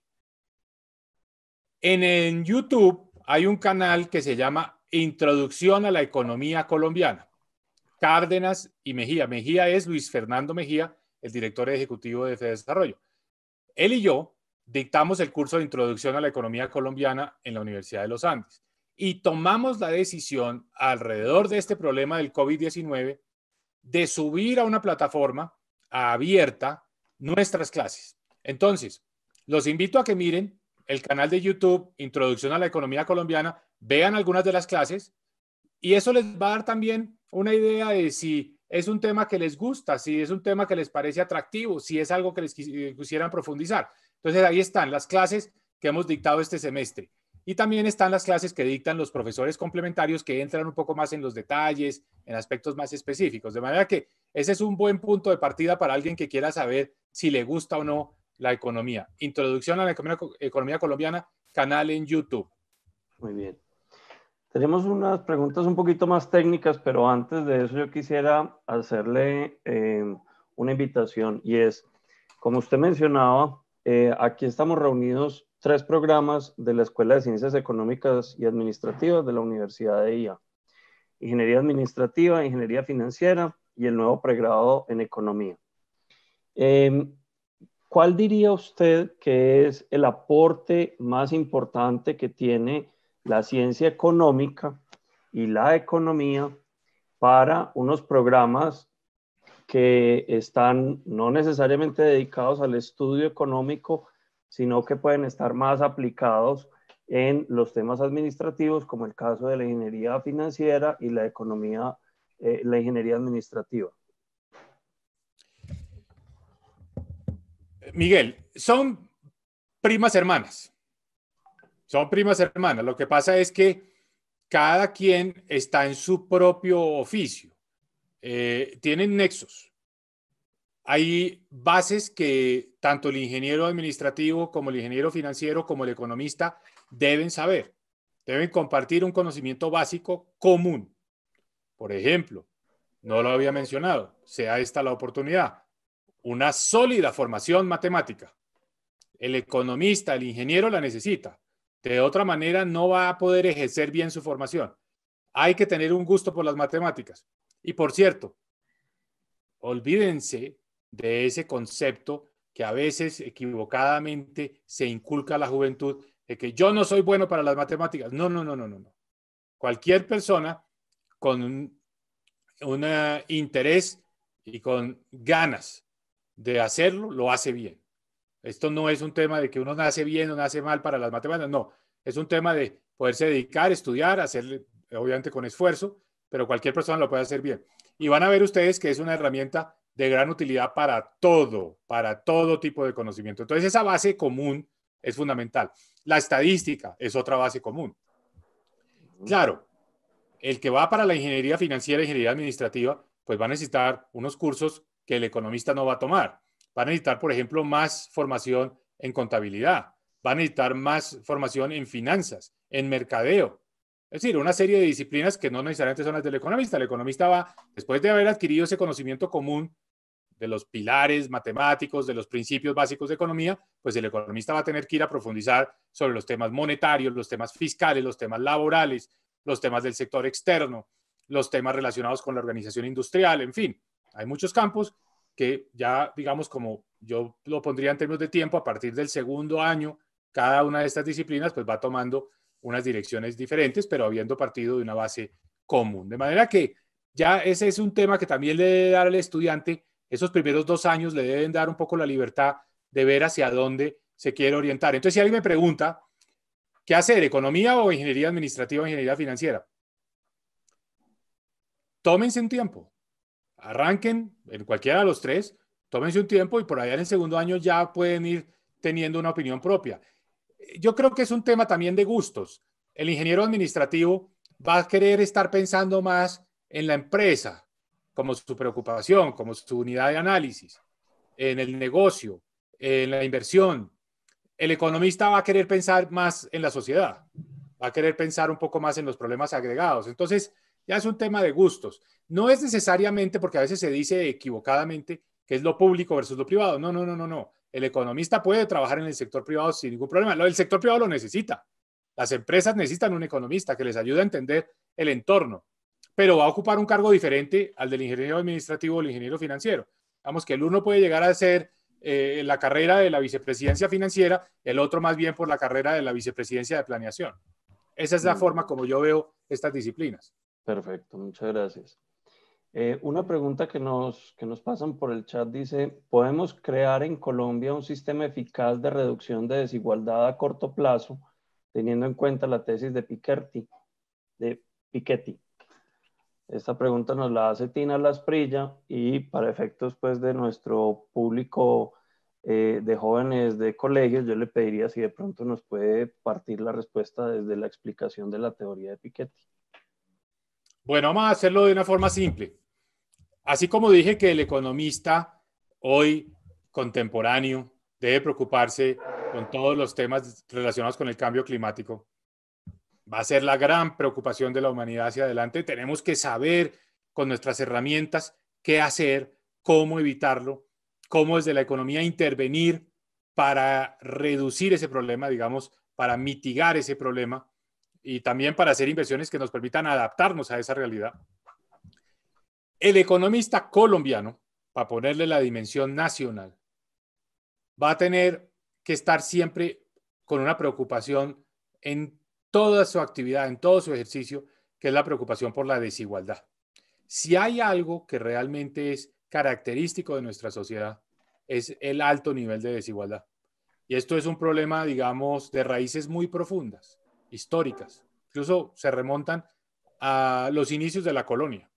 en YouTube hay un canal que se llama Introducción a la Economía Colombiana. Cárdenas y Mejía. Mejía es Luis Fernando Mejía el director ejecutivo de Fede Desarrollo. Él y yo dictamos el curso de Introducción a la Economía Colombiana en la Universidad de los Andes y tomamos la decisión alrededor de este problema del COVID-19 de subir a una plataforma abierta nuestras clases. Entonces, los invito a que miren el canal de YouTube Introducción a la Economía Colombiana, vean algunas de las clases y eso les va a dar también una idea de si es un tema que les gusta, si es un tema que les parece atractivo, si es algo que les eh, quisieran profundizar. Entonces ahí están las clases que hemos dictado este semestre. Y también están las clases que dictan los profesores complementarios que entran un poco más en los detalles, en aspectos más específicos. De manera que ese es un buen punto de partida para alguien que quiera saber si le gusta o no la economía. Introducción a la economía, colombiana, canal en YouTube. Muy bien. Tenemos unas preguntas un poquito más técnicas, pero antes de eso yo quisiera hacerle eh, una invitación y es, como usted mencionaba, eh, aquí estamos reunidos tres programas de la Escuela de Ciencias Económicas y Administrativas de la Universidad de IA. Ingeniería Administrativa, Ingeniería Financiera y el nuevo pregrado en Economía. Em, ¿Cuál diría usted que es el aporte más importante que tiene la ciencia económica y la economía para unos programas que están no necesariamente dedicados al estudio económico, sino que pueden estar más aplicados en los temas administrativos, como el caso de la ingeniería financiera y la economía, eh, la ingeniería administrativa. Miguel, son primas hermanas. Son primas hermanas. Lo que pasa es que cada quien está en su propio oficio. Eh, tienen nexos. Hay bases que tanto el ingeniero administrativo como el ingeniero financiero como el economista deben saber. Deben compartir un conocimiento básico común. Por ejemplo, no lo había mencionado, sea esta la oportunidad, una sólida formación matemática. El economista, el ingeniero la necesita, de otra manera, no va a poder ejercer bien su formación. Hay que tener un gusto por las matemáticas. Y por cierto, olvídense de ese concepto que a veces equivocadamente se inculca a la juventud de que yo no soy bueno para las matemáticas. No, no, no, no, no. Cualquier persona con un, interés y con ganas de hacerlo, lo hace bien. Esto no es un tema de que uno nace bien o nace mal para las matemáticas, no. Es un tema de poderse dedicar, estudiar, hacer, obviamente con esfuerzo, pero cualquier persona lo puede hacer bien. Y van a ver ustedes que es una herramienta de gran utilidad para todo, para todo tipo de conocimiento. Entonces, esa base común es fundamental. La estadística es otra base común. Claro, el que va para la ingeniería financiera, ingeniería administrativa, pues va a necesitar unos cursos que el economista no va a tomar va a necesitar, por ejemplo, más formación en contabilidad, van a necesitar más formación en finanzas, en mercadeo. Es decir, una serie de disciplinas que no necesariamente son las del economista. El economista va, después de haber adquirido ese conocimiento común de los pilares matemáticos, de los principios básicos de economía, pues el economista va a tener que ir a profundizar sobre los temas monetarios, los temas fiscales, los temas laborales, los temas del sector externo, los temas relacionados con la organización industrial, en fin, hay muchos campos que ya, digamos, como yo lo pondría en términos de tiempo, a partir del segundo año, cada una de estas disciplinas pues va tomando unas direcciones diferentes, pero habiendo partido de una base común. De manera que ya ese es un tema que también le debe dar al estudiante, esos primeros dos años le deben dar un poco la libertad de ver hacia dónde se quiere orientar. Entonces, si alguien me pregunta, ¿qué hacer? ¿Economía o ingeniería administrativa o ingeniería financiera? Tómense un tiempo, arranquen en cualquiera de los tres, tómense un tiempo y por allá en el segundo año ya pueden ir teniendo una opinión propia. Yo creo que es un tema también de gustos. El ingeniero administrativo va a querer estar pensando más en la empresa, como su preocupación, como su unidad de análisis, en el negocio, en la inversión. El economista va a querer pensar más en la sociedad, va a querer pensar un poco más en los problemas agregados. Entonces, ya es un tema de gustos. No es necesariamente, porque a veces se dice equivocadamente que es lo público versus lo privado. No, no, no, no, no. El economista puede trabajar en el sector privado sin ningún problema. El sector privado lo necesita. Las empresas necesitan un economista que les ayude a entender el entorno, pero va a ocupar un cargo diferente al del ingeniero administrativo o el ingeniero financiero. Vamos, que el uno puede llegar a ser eh, la carrera de la vicepresidencia financiera, el otro más bien por la carrera de la vicepresidencia de planeación. Esa es la mm. forma como yo veo estas disciplinas. Perfecto, muchas gracias. Eh, una pregunta que nos, nos pasan por el chat dice, ¿podemos crear en Colombia un sistema eficaz de reducción de desigualdad a corto plazo, teniendo en cuenta la tesis de Piketty? De Piketty. Esta pregunta nos la hace Tina Lasprilla y para efectos pues, de nuestro público eh, de jóvenes de colegios, yo le pediría si de pronto nos puede partir la respuesta desde la explicación de la teoría de Piketty. Bueno, vamos a hacerlo de una forma simple. Así como dije que el economista hoy contemporáneo debe preocuparse con todos los temas relacionados con el cambio climático, va a ser la gran preocupación de la humanidad hacia adelante. Tenemos que saber con nuestras herramientas qué hacer, cómo evitarlo, cómo desde la economía intervenir para reducir ese problema, digamos, para mitigar ese problema y también para hacer inversiones que nos permitan adaptarnos a esa realidad. El economista colombiano, para ponerle la dimensión nacional, va a tener que estar siempre con una preocupación en toda su actividad, en todo su ejercicio, que es la preocupación por la desigualdad. Si hay algo que realmente es característico de nuestra sociedad, es el alto nivel de desigualdad. Y esto es un problema, digamos, de raíces muy profundas históricas. Incluso se remontan a los inicios de la colonia.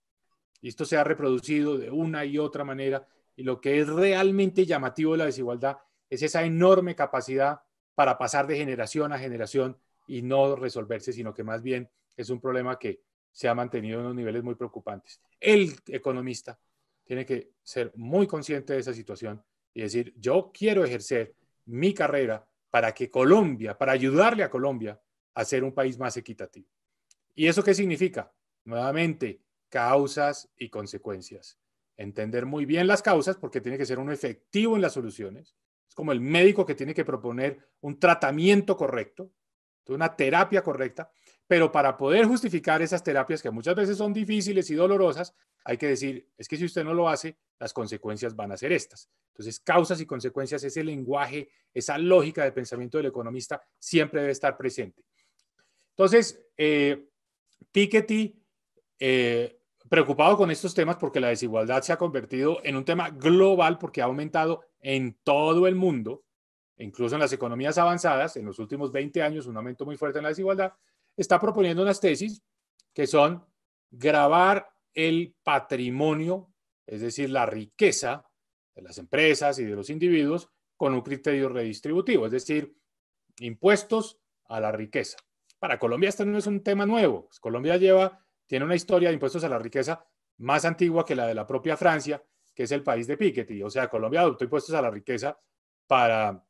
Y esto se ha reproducido de una y otra manera. Y lo que es realmente llamativo de la desigualdad es esa enorme capacidad para pasar de generación a generación y no resolverse, sino que más bien es un problema que se ha mantenido en unos niveles muy preocupantes. El economista tiene que ser muy consciente de esa situación y decir, yo quiero ejercer mi carrera para que Colombia, para ayudarle a Colombia a ser un país más equitativo. ¿Y eso qué significa? Nuevamente, causas y consecuencias. Entender muy bien las causas porque tiene que ser un efectivo en las soluciones. Es como el médico que tiene que proponer un tratamiento correcto, una terapia correcta, pero para poder justificar esas terapias que muchas veces son difíciles y dolorosas, hay que decir, es que si usted no lo hace, las consecuencias van a ser estas. Entonces, causas y consecuencias, ese lenguaje, esa lógica de pensamiento del economista siempre debe estar presente. Entonces, eh, Piketty, eh, preocupado con estos temas porque la desigualdad se ha convertido en un tema global porque ha aumentado en todo el mundo, incluso en las economías avanzadas, en los últimos 20 años, un aumento muy fuerte en la desigualdad, está proponiendo unas tesis que son grabar el patrimonio, es decir, la riqueza de las empresas y de los individuos con un criterio redistributivo, es decir, impuestos a la riqueza. Para Colombia esto no es un tema nuevo. Pues, Colombia lleva, tiene una historia de impuestos a la riqueza más antigua que la de la propia Francia, que es el país de Piketty. O sea, Colombia adoptó impuestos a la riqueza para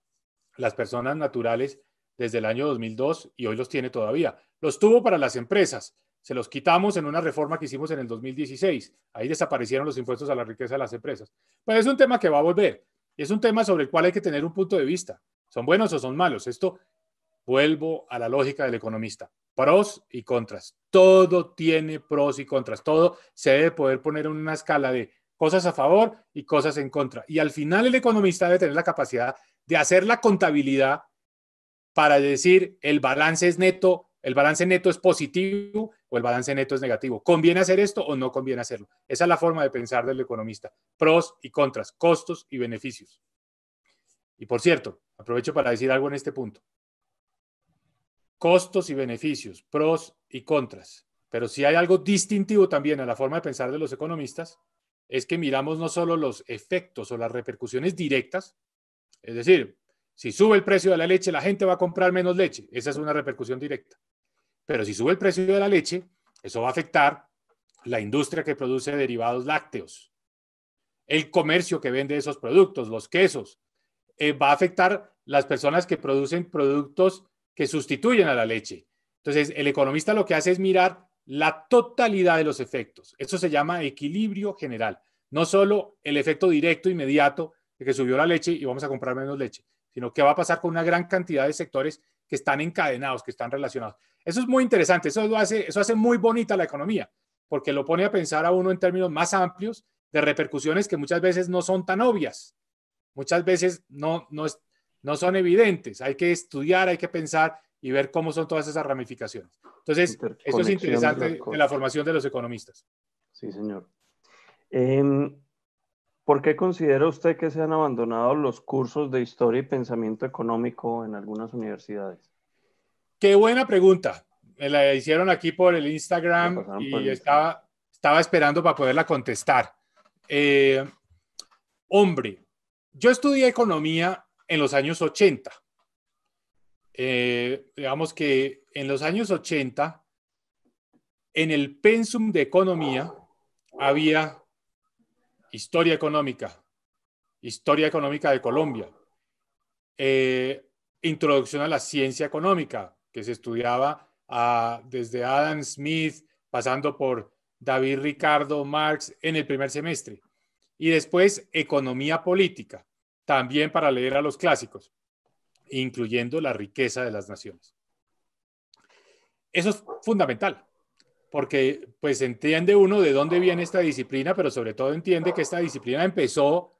las personas naturales desde el año 2002 y hoy los tiene todavía. Los tuvo para las empresas. Se los quitamos en una reforma que hicimos en el 2016. Ahí desaparecieron los impuestos a la riqueza de las empresas. Pero es un tema que va a volver. Es un tema sobre el cual hay que tener un punto de vista. ¿Son buenos o son malos? Esto Vuelvo a la lógica del economista. Pros y contras. Todo tiene pros y contras. Todo se debe poder poner en una escala de cosas a favor y cosas en contra. Y al final el economista debe tener la capacidad de hacer la contabilidad para decir el balance es neto, el balance neto es positivo o el balance neto es negativo. ¿Conviene hacer esto o no conviene hacerlo? Esa es la forma de pensar del economista. Pros y contras, costos y beneficios. Y por cierto, aprovecho para decir algo en este punto costos y beneficios, pros y contras. Pero si hay algo distintivo también a la forma de pensar de los economistas, es que miramos no solo los efectos o las repercusiones directas, es decir, si sube el precio de la leche, la gente va a comprar menos leche, esa es una repercusión directa. Pero si sube el precio de la leche, eso va a afectar la industria que produce derivados lácteos, el comercio que vende esos productos, los quesos, eh, va a afectar las personas que producen productos que sustituyen a la leche. Entonces, el economista lo que hace es mirar la totalidad de los efectos. Eso se llama equilibrio general. No solo el efecto directo, inmediato, de que subió la leche y vamos a comprar menos leche, sino qué va a pasar con una gran cantidad de sectores que están encadenados, que están relacionados. Eso es muy interesante, eso, hace, eso hace muy bonita la economía, porque lo pone a pensar a uno en términos más amplios de repercusiones que muchas veces no son tan obvias. Muchas veces no, no, es, no son evidentes. Hay que estudiar, hay que pensar y ver cómo son todas esas ramificaciones. Entonces, esto es interesante en la formación de los economistas. Sí, señor. Em, ¿Por qué considera usted que se han abandonado los cursos de historia y pensamiento económico en algunas universidades? Qué buena pregunta. Me la hicieron aquí por el Instagram y estaba, esperando para poderla contestar. Eh, hombre, yo estudié economía en los años 80. Eh, digamos que en los años 80, en el pensum de economía había historia económica, historia económica de Colombia, eh, introducción a la ciencia económica, que se estudiaba desde Adam Smith, pasando por David Ricardo, Marx, en el primer semestre. Y después, economía política también para leer a los clásicos, incluyendo la riqueza de las naciones. Eso es fundamental, porque pues entiende uno de dónde viene esta disciplina, pero sobre todo entiende que esta disciplina empezó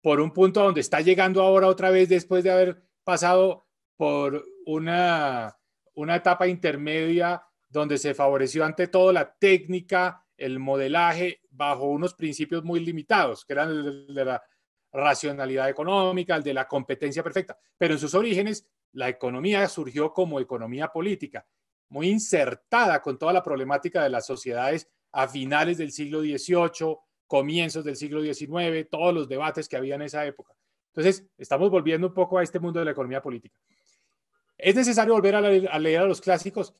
por un punto donde está llegando ahora otra vez después de haber pasado por una, una etapa intermedia donde se favoreció ante todo la técnica, el modelaje bajo unos principios muy limitados, que eran de la racionalidad económica, el de la competencia perfecta, pero en sus orígenes la economía surgió como economía política, muy insertada con toda la problemática de las sociedades a finales del siglo XVIII, comienzos del siglo XIX, todos los debates que había en esa época. Entonces, estamos volviendo un poco a este mundo de la economía política. ¿Es necesario volver a, leer a, los clásicos?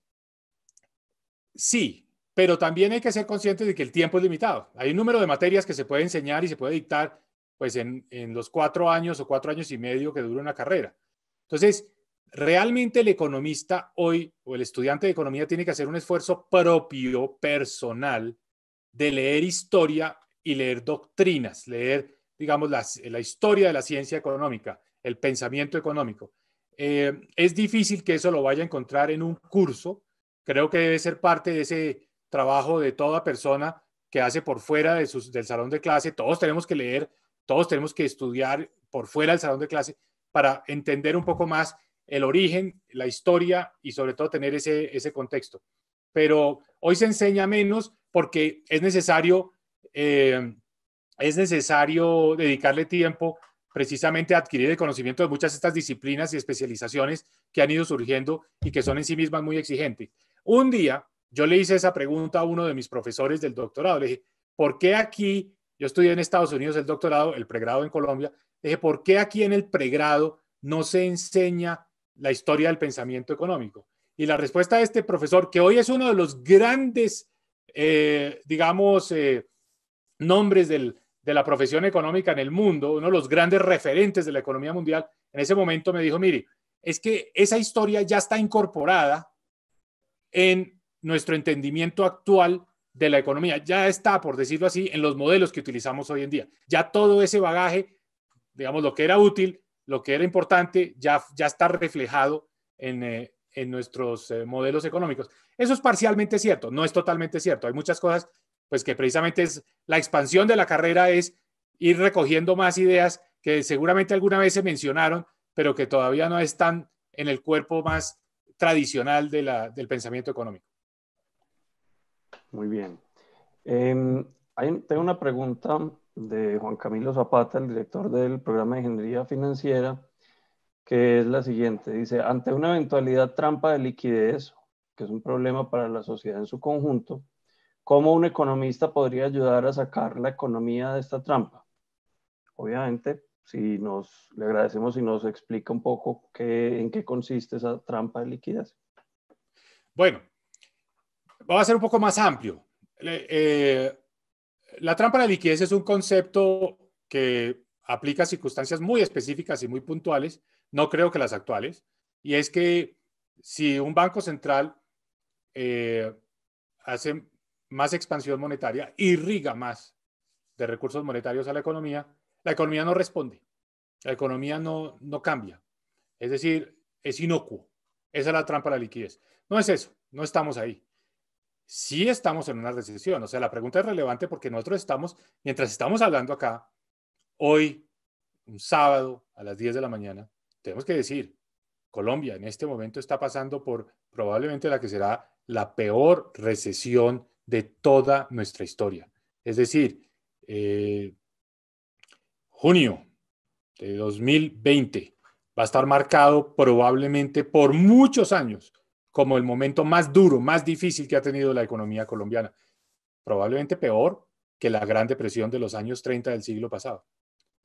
Sí, pero también hay que ser conscientes de que el tiempo es limitado. Hay un número de materias que se puede enseñar y se puede dictar pues en, en los cuatro años o cuatro años y medio que dura una carrera. Entonces, realmente el economista hoy o el estudiante de economía tiene que hacer un esfuerzo propio, personal, de leer historia y leer doctrinas, leer, digamos, la, la historia de la ciencia económica, el pensamiento económico. Eh, es difícil que eso lo vaya a encontrar en un curso. Creo que debe ser parte de ese trabajo de toda persona que hace por fuera de sus, del salón de clase. Todos tenemos que leer todos tenemos que estudiar por fuera del salón de clase para entender un poco más el origen, la historia y sobre todo tener ese, contexto. Pero hoy se enseña menos porque es necesario, eh, es necesario dedicarle tiempo precisamente a adquirir el conocimiento de muchas de estas disciplinas y especializaciones que han ido surgiendo y que son en sí mismas muy exigentes. Un día yo le hice esa pregunta a uno de mis profesores del doctorado, le dije, ¿por qué aquí yo estudié en Estados Unidos el doctorado, el pregrado en Colombia. Dije, ¿por qué aquí en el pregrado no se enseña la historia del pensamiento económico? Y la respuesta de este profesor, que hoy es uno de los grandes, eh, digamos, eh, nombres de la profesión económica en el mundo, uno de los grandes referentes de la economía mundial, en ese momento me dijo, mire, es que esa historia ya está incorporada en nuestro entendimiento actual de la economía. Ya está, por decirlo así, en los modelos que utilizamos hoy en día. Ya todo ese bagaje, digamos, lo que era útil, lo que era importante, ya, ya está reflejado en, eh, nuestros eh, modelos económicos. Eso es parcialmente cierto, no es totalmente cierto. Hay muchas cosas, pues que precisamente es la expansión de la carrera es ir recogiendo más ideas que seguramente alguna vez se mencionaron, pero que todavía no están en el cuerpo más tradicional de del pensamiento económico. Muy bien. Em, tengo una pregunta de Juan Camilo Zapata, el director del programa de Ingeniería Financiera, que es la siguiente. Dice, ante una eventualidad trampa de liquidez, que es un problema para la sociedad en su conjunto, ¿cómo un economista podría ayudar a sacar la economía de esta trampa? Obviamente, si nos, le agradecemos si nos explica un poco en qué consiste esa trampa de liquidez. Bueno, va a ser un poco más amplio. Eh, la trampa de liquidez es un concepto que aplica circunstancias muy específicas y muy puntuales, no creo que las actuales, y es que si un banco central eh, hace más expansión monetaria, irriga más de recursos monetarios a la economía, la economía no responde, la economía no, cambia, es decir, es inocuo. Esa es la trampa de la liquidez. No es eso, no estamos ahí si estamos en una recesión. O sea, la pregunta es relevante porque nosotros estamos, mientras estamos hablando acá, hoy, un sábado a las 10 de la mañana, tenemos que decir, Colombia en este momento está pasando por probablemente la que será la peor recesión de toda nuestra historia. Es decir, eh, junio de 2020 va a estar marcado probablemente por muchos años como el momento más duro, más difícil que ha tenido la economía colombiana. Probablemente peor que la Gran Depresión de los años 30 del siglo pasado.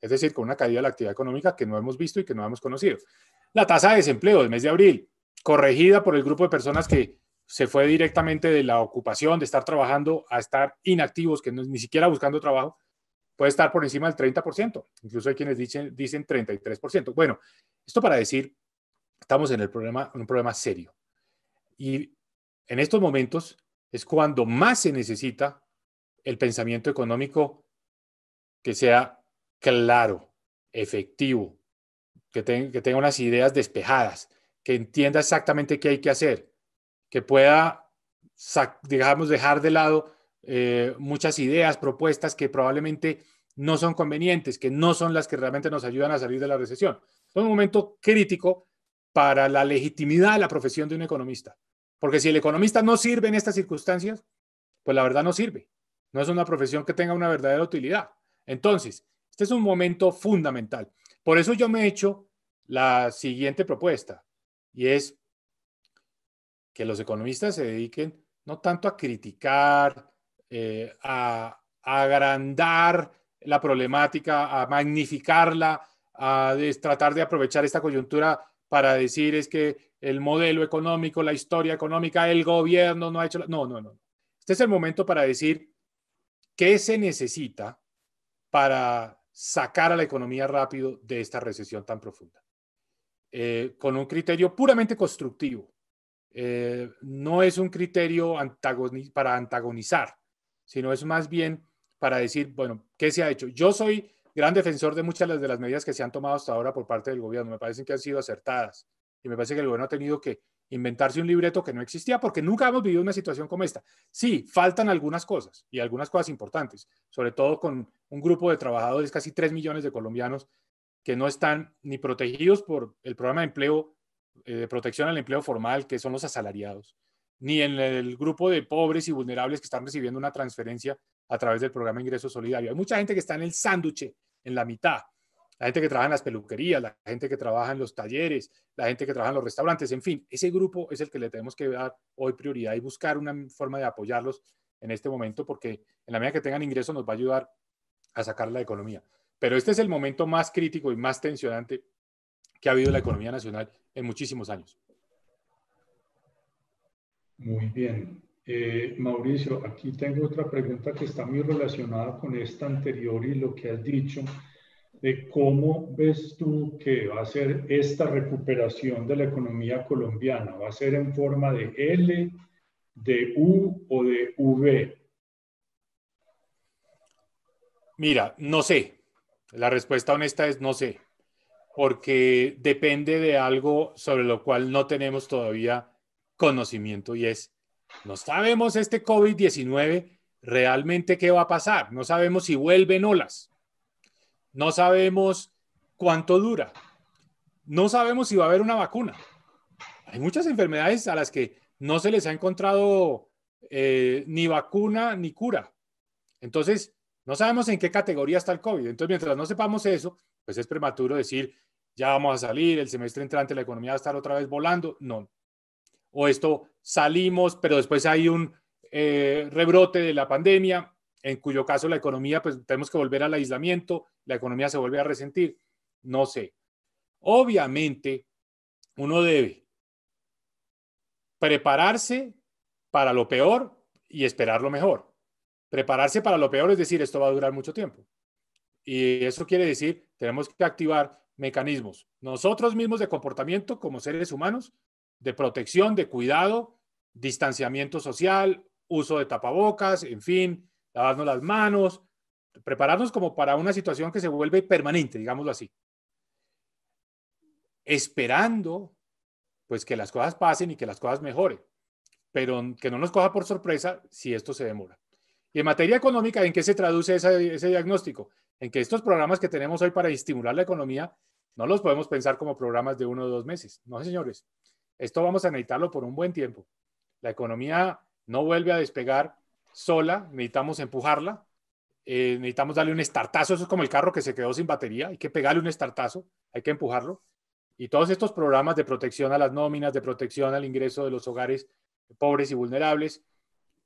Es decir, con una caída de la actividad económica que no hemos visto y que no hemos conocido. La tasa de desempleo del mes de abril, corregida por el grupo de personas que se fue directamente de la ocupación, de estar trabajando, a estar inactivos, que no, ni siquiera buscando trabajo, puede estar por encima del 30%. Incluso hay quienes dicen, dicen 33%. Bueno, esto para decir, estamos en el problema, un problema serio. Y en estos momentos es cuando más se necesita el pensamiento económico que sea claro, efectivo, que, tenga unas ideas despejadas, que entienda exactamente qué hay que hacer, que pueda, digamos, dejar de lado eh, muchas ideas, propuestas que probablemente no son convenientes, que no son las que realmente nos ayudan a salir de la recesión. Es un momento crítico para la legitimidad de la profesión de un economista. Porque si el economista no sirve en estas circunstancias, pues la verdad no sirve. No es una profesión que tenga una verdadera utilidad. Entonces, este es un momento fundamental. Por eso yo me he hecho la siguiente propuesta, y es que los economistas se dediquen no tanto a criticar, eh, a, agrandar la problemática, a magnificarla, a tratar de aprovechar esta coyuntura para decir es que el modelo económico, la historia económica, el gobierno no ha hecho... No, no, no. Este es el momento para decir qué se necesita para sacar a la economía rápido de esta recesión tan profunda. Eh, con un criterio puramente constructivo. Eh, no es un criterio para antagonizar, sino es más bien para decir, bueno, ¿qué se ha hecho? Yo soy gran defensor de muchas de las medidas que se han tomado hasta ahora por parte del gobierno. Me parecen que han sido acertadas y me parece que el gobierno ha tenido que inventarse un libreto que no existía porque nunca hemos vivido una situación como esta. Sí, faltan algunas cosas y algunas cosas importantes, sobre todo con un grupo de trabajadores, casi 3 millones de colombianos que no están ni protegidos por el programa de empleo, eh, de protección al empleo formal, que son los asalariados, ni en el grupo de pobres y vulnerables que están recibiendo una transferencia a través del programa Ingreso Solidario. Hay mucha gente que está en el sánduche, en la mitad. La gente que trabaja en las peluquerías, la gente que trabaja en los talleres, la gente que trabaja en los restaurantes, en fin, ese grupo es el que le tenemos que dar hoy prioridad y buscar una forma de apoyarlos en este momento porque en la medida que tengan ingresos nos va a ayudar a sacar la economía. Pero este es el momento más crítico y más tensionante que ha habido la economía nacional en muchísimos años. Muy bien. Eh, Mauricio, aquí tengo otra pregunta que está muy relacionada con esta anterior y lo que has dicho de cómo ves tú que va a ser esta recuperación de la economía colombiana. ¿Va a ser en forma de L, de U o de V? Mira, no sé. La respuesta honesta es no sé, porque depende de algo sobre lo cual no tenemos todavía conocimiento y es no sabemos este COVID-19 realmente qué va a pasar. No sabemos si vuelven olas. No sabemos cuánto dura. No sabemos si va a haber una vacuna. Hay muchas enfermedades a las que no se les ha encontrado eh, ni vacuna ni cura. Entonces, no sabemos en qué categoría está el COVID. Entonces, mientras no sepamos eso, pues es prematuro decir, ya vamos a salir, el semestre entrante la economía va a estar otra vez volando. No, o esto salimos, pero después hay un eh, rebrote de la pandemia, en cuyo caso la economía, pues tenemos que volver al aislamiento, la economía se vuelve a resentir, no sé. Obviamente, uno debe prepararse para lo peor y esperar lo mejor. Prepararse para lo peor es decir, esto va a durar mucho tiempo. Y eso quiere decir, tenemos que activar mecanismos, nosotros mismos de comportamiento como seres humanos, de protección, de cuidado, distanciamiento social, uso de tapabocas, en fin, lavarnos las manos, prepararnos como para una situación que se vuelve permanente, digámoslo así. Esperando pues que las cosas pasen y que las cosas mejoren, pero que no nos coja por sorpresa si esto se demora. Y en materia económica, ¿en qué se traduce ese, diagnóstico? En que estos programas que tenemos hoy para estimular la economía no los podemos pensar como programas de uno o dos meses. No, señores. Esto vamos a necesitarlo por un buen tiempo. La economía no vuelve a despegar sola, necesitamos empujarla, eh, necesitamos darle un estartazo, eso es como el carro que se quedó sin batería, hay que pegarle un estartazo, hay que empujarlo. Y todos estos programas de protección a las nóminas, de protección al ingreso de los hogares pobres y vulnerables,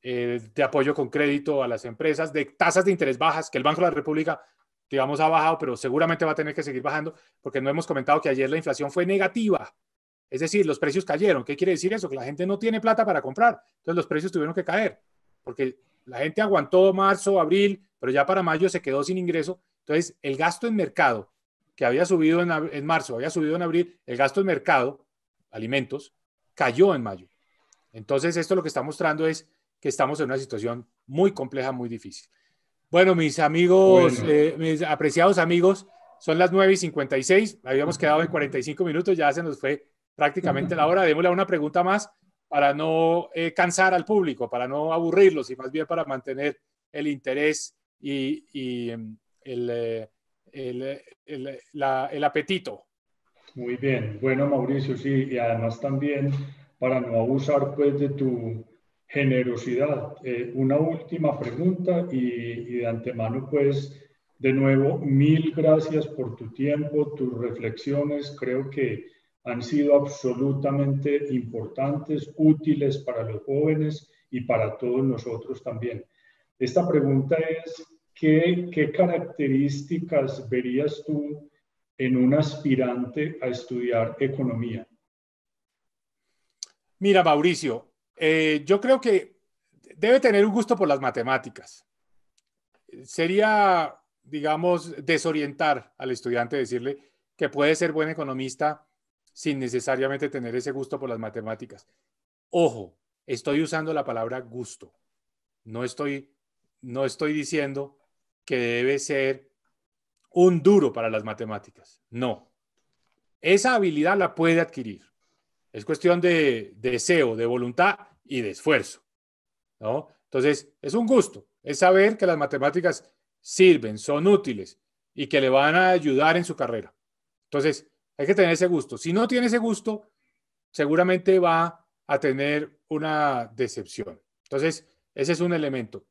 eh, de apoyo con crédito a las empresas, de tasas de interés bajas, que el Banco de la República, digamos, ha bajado, pero seguramente va a tener que seguir bajando, porque no hemos comentado que ayer la inflación fue negativa. Es decir, los precios cayeron. ¿Qué quiere decir eso? Que la gente no tiene plata para comprar. Entonces los precios tuvieron que caer, porque la gente aguantó marzo, abril, pero ya para mayo se quedó sin ingreso. Entonces el gasto en mercado, que había subido en, marzo, había subido en abril, el gasto en mercado, alimentos, cayó en mayo. Entonces esto lo que está mostrando es que estamos en una situación muy compleja, muy difícil. Bueno, mis amigos, eh, mis apreciados amigos, son las 9 y 56, habíamos quedado en 45 minutos, ya se nos fue prácticamente la hora. Démosle una pregunta más para no eh, cansar al público, para no aburrirlos y más bien para mantener el interés y, em, eh, el, el, el, apetito. Muy bien, bueno Mauricio, sí, y además también para no abusar pues de tu generosidad, eh, una última pregunta y, de antemano pues de nuevo mil gracias por tu tiempo, tus reflexiones, creo que han sido absolutamente importantes, útiles para los jóvenes y para todos nosotros también. Esta pregunta es, ¿qué, características verías tú en un aspirante a estudiar economía? Mira, Mauricio, eh, yo creo que debe tener un gusto por las matemáticas. Sería, digamos, desorientar al estudiante, decirle que puede ser buen economista sin necesariamente tener ese gusto por las matemáticas. Ojo, estoy usando la palabra gusto. No estoy, no estoy diciendo que debe ser un duro para las matemáticas. No. Esa habilidad la puede adquirir. Es cuestión de, deseo, de voluntad y de esfuerzo. ¿no? Entonces, es un gusto. Es saber que las matemáticas sirven, son útiles y que le van a ayudar en su carrera. Entonces, hay que tener ese gusto. Si no tiene ese gusto, seguramente va a tener una decepción. Entonces, ese es un elemento.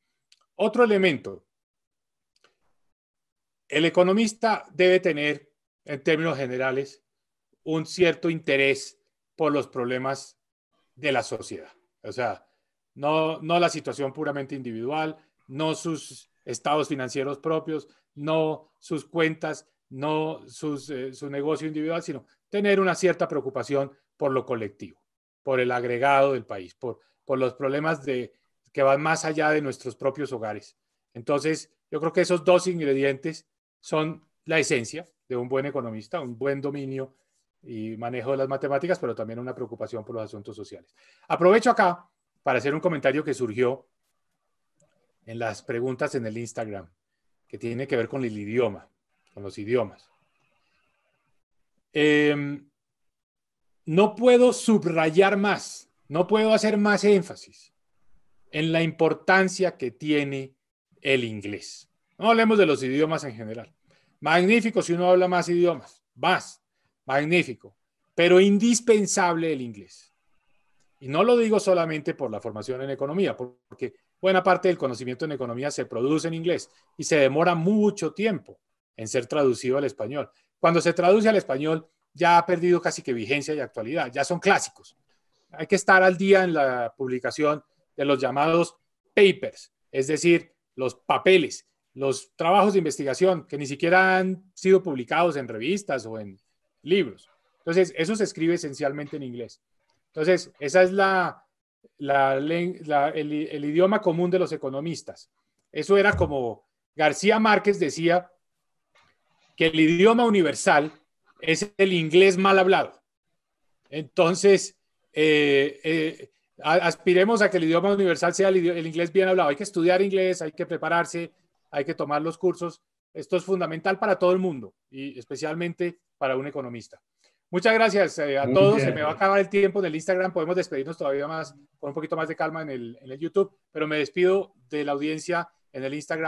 Otro elemento, el economista debe tener, en términos generales, un cierto interés por los problemas de la sociedad. O sea, no, no la situación puramente individual, no sus estados financieros propios, no sus cuentas, no eh, su negocio individual, sino tener una cierta preocupación por lo colectivo, por el agregado del país, por, por los problemas de, que van más allá de nuestros propios hogares. Entonces, yo creo que esos dos ingredientes son la esencia de un buen economista, un buen dominio y manejo de las matemáticas, pero también una preocupación por los asuntos sociales. Aprovecho acá para hacer un comentario que surgió en las preguntas en el Instagram, que tiene que ver con el idioma con los idiomas. Em, no puedo subrayar más, no puedo hacer más énfasis en la importancia que tiene el inglés. No hablemos de los idiomas en general. Magnífico si uno habla más idiomas, más, magnífico, pero indispensable el inglés. Y no lo digo solamente por la formación en economía, porque buena parte del conocimiento en economía se produce en inglés y se demora mucho tiempo en ser traducido al español. Cuando se traduce al español, ya ha perdido casi que vigencia y actualidad, ya son clásicos. Hay que estar al día en la publicación de los llamados papers, es decir, los papeles, los trabajos de investigación que ni siquiera han sido publicados en revistas o en libros. Entonces, eso se escribe esencialmente en inglés. Entonces, esa es la, el idioma común de los economistas. Eso era como García Márquez decía que el idioma universal es el inglés mal hablado. Entonces, eh, eh, aspiremos a que el idioma universal sea el, inglés bien hablado. Hay que estudiar inglés, hay que prepararse, hay que tomar los cursos. Esto es fundamental para todo el mundo y especialmente para un economista. Muchas gracias eh, a todos. Se me va a acabar el tiempo en el Instagram. Podemos despedirnos todavía más con un poquito más de calma en el, en el YouTube, pero me despido de la audiencia en el Instagram.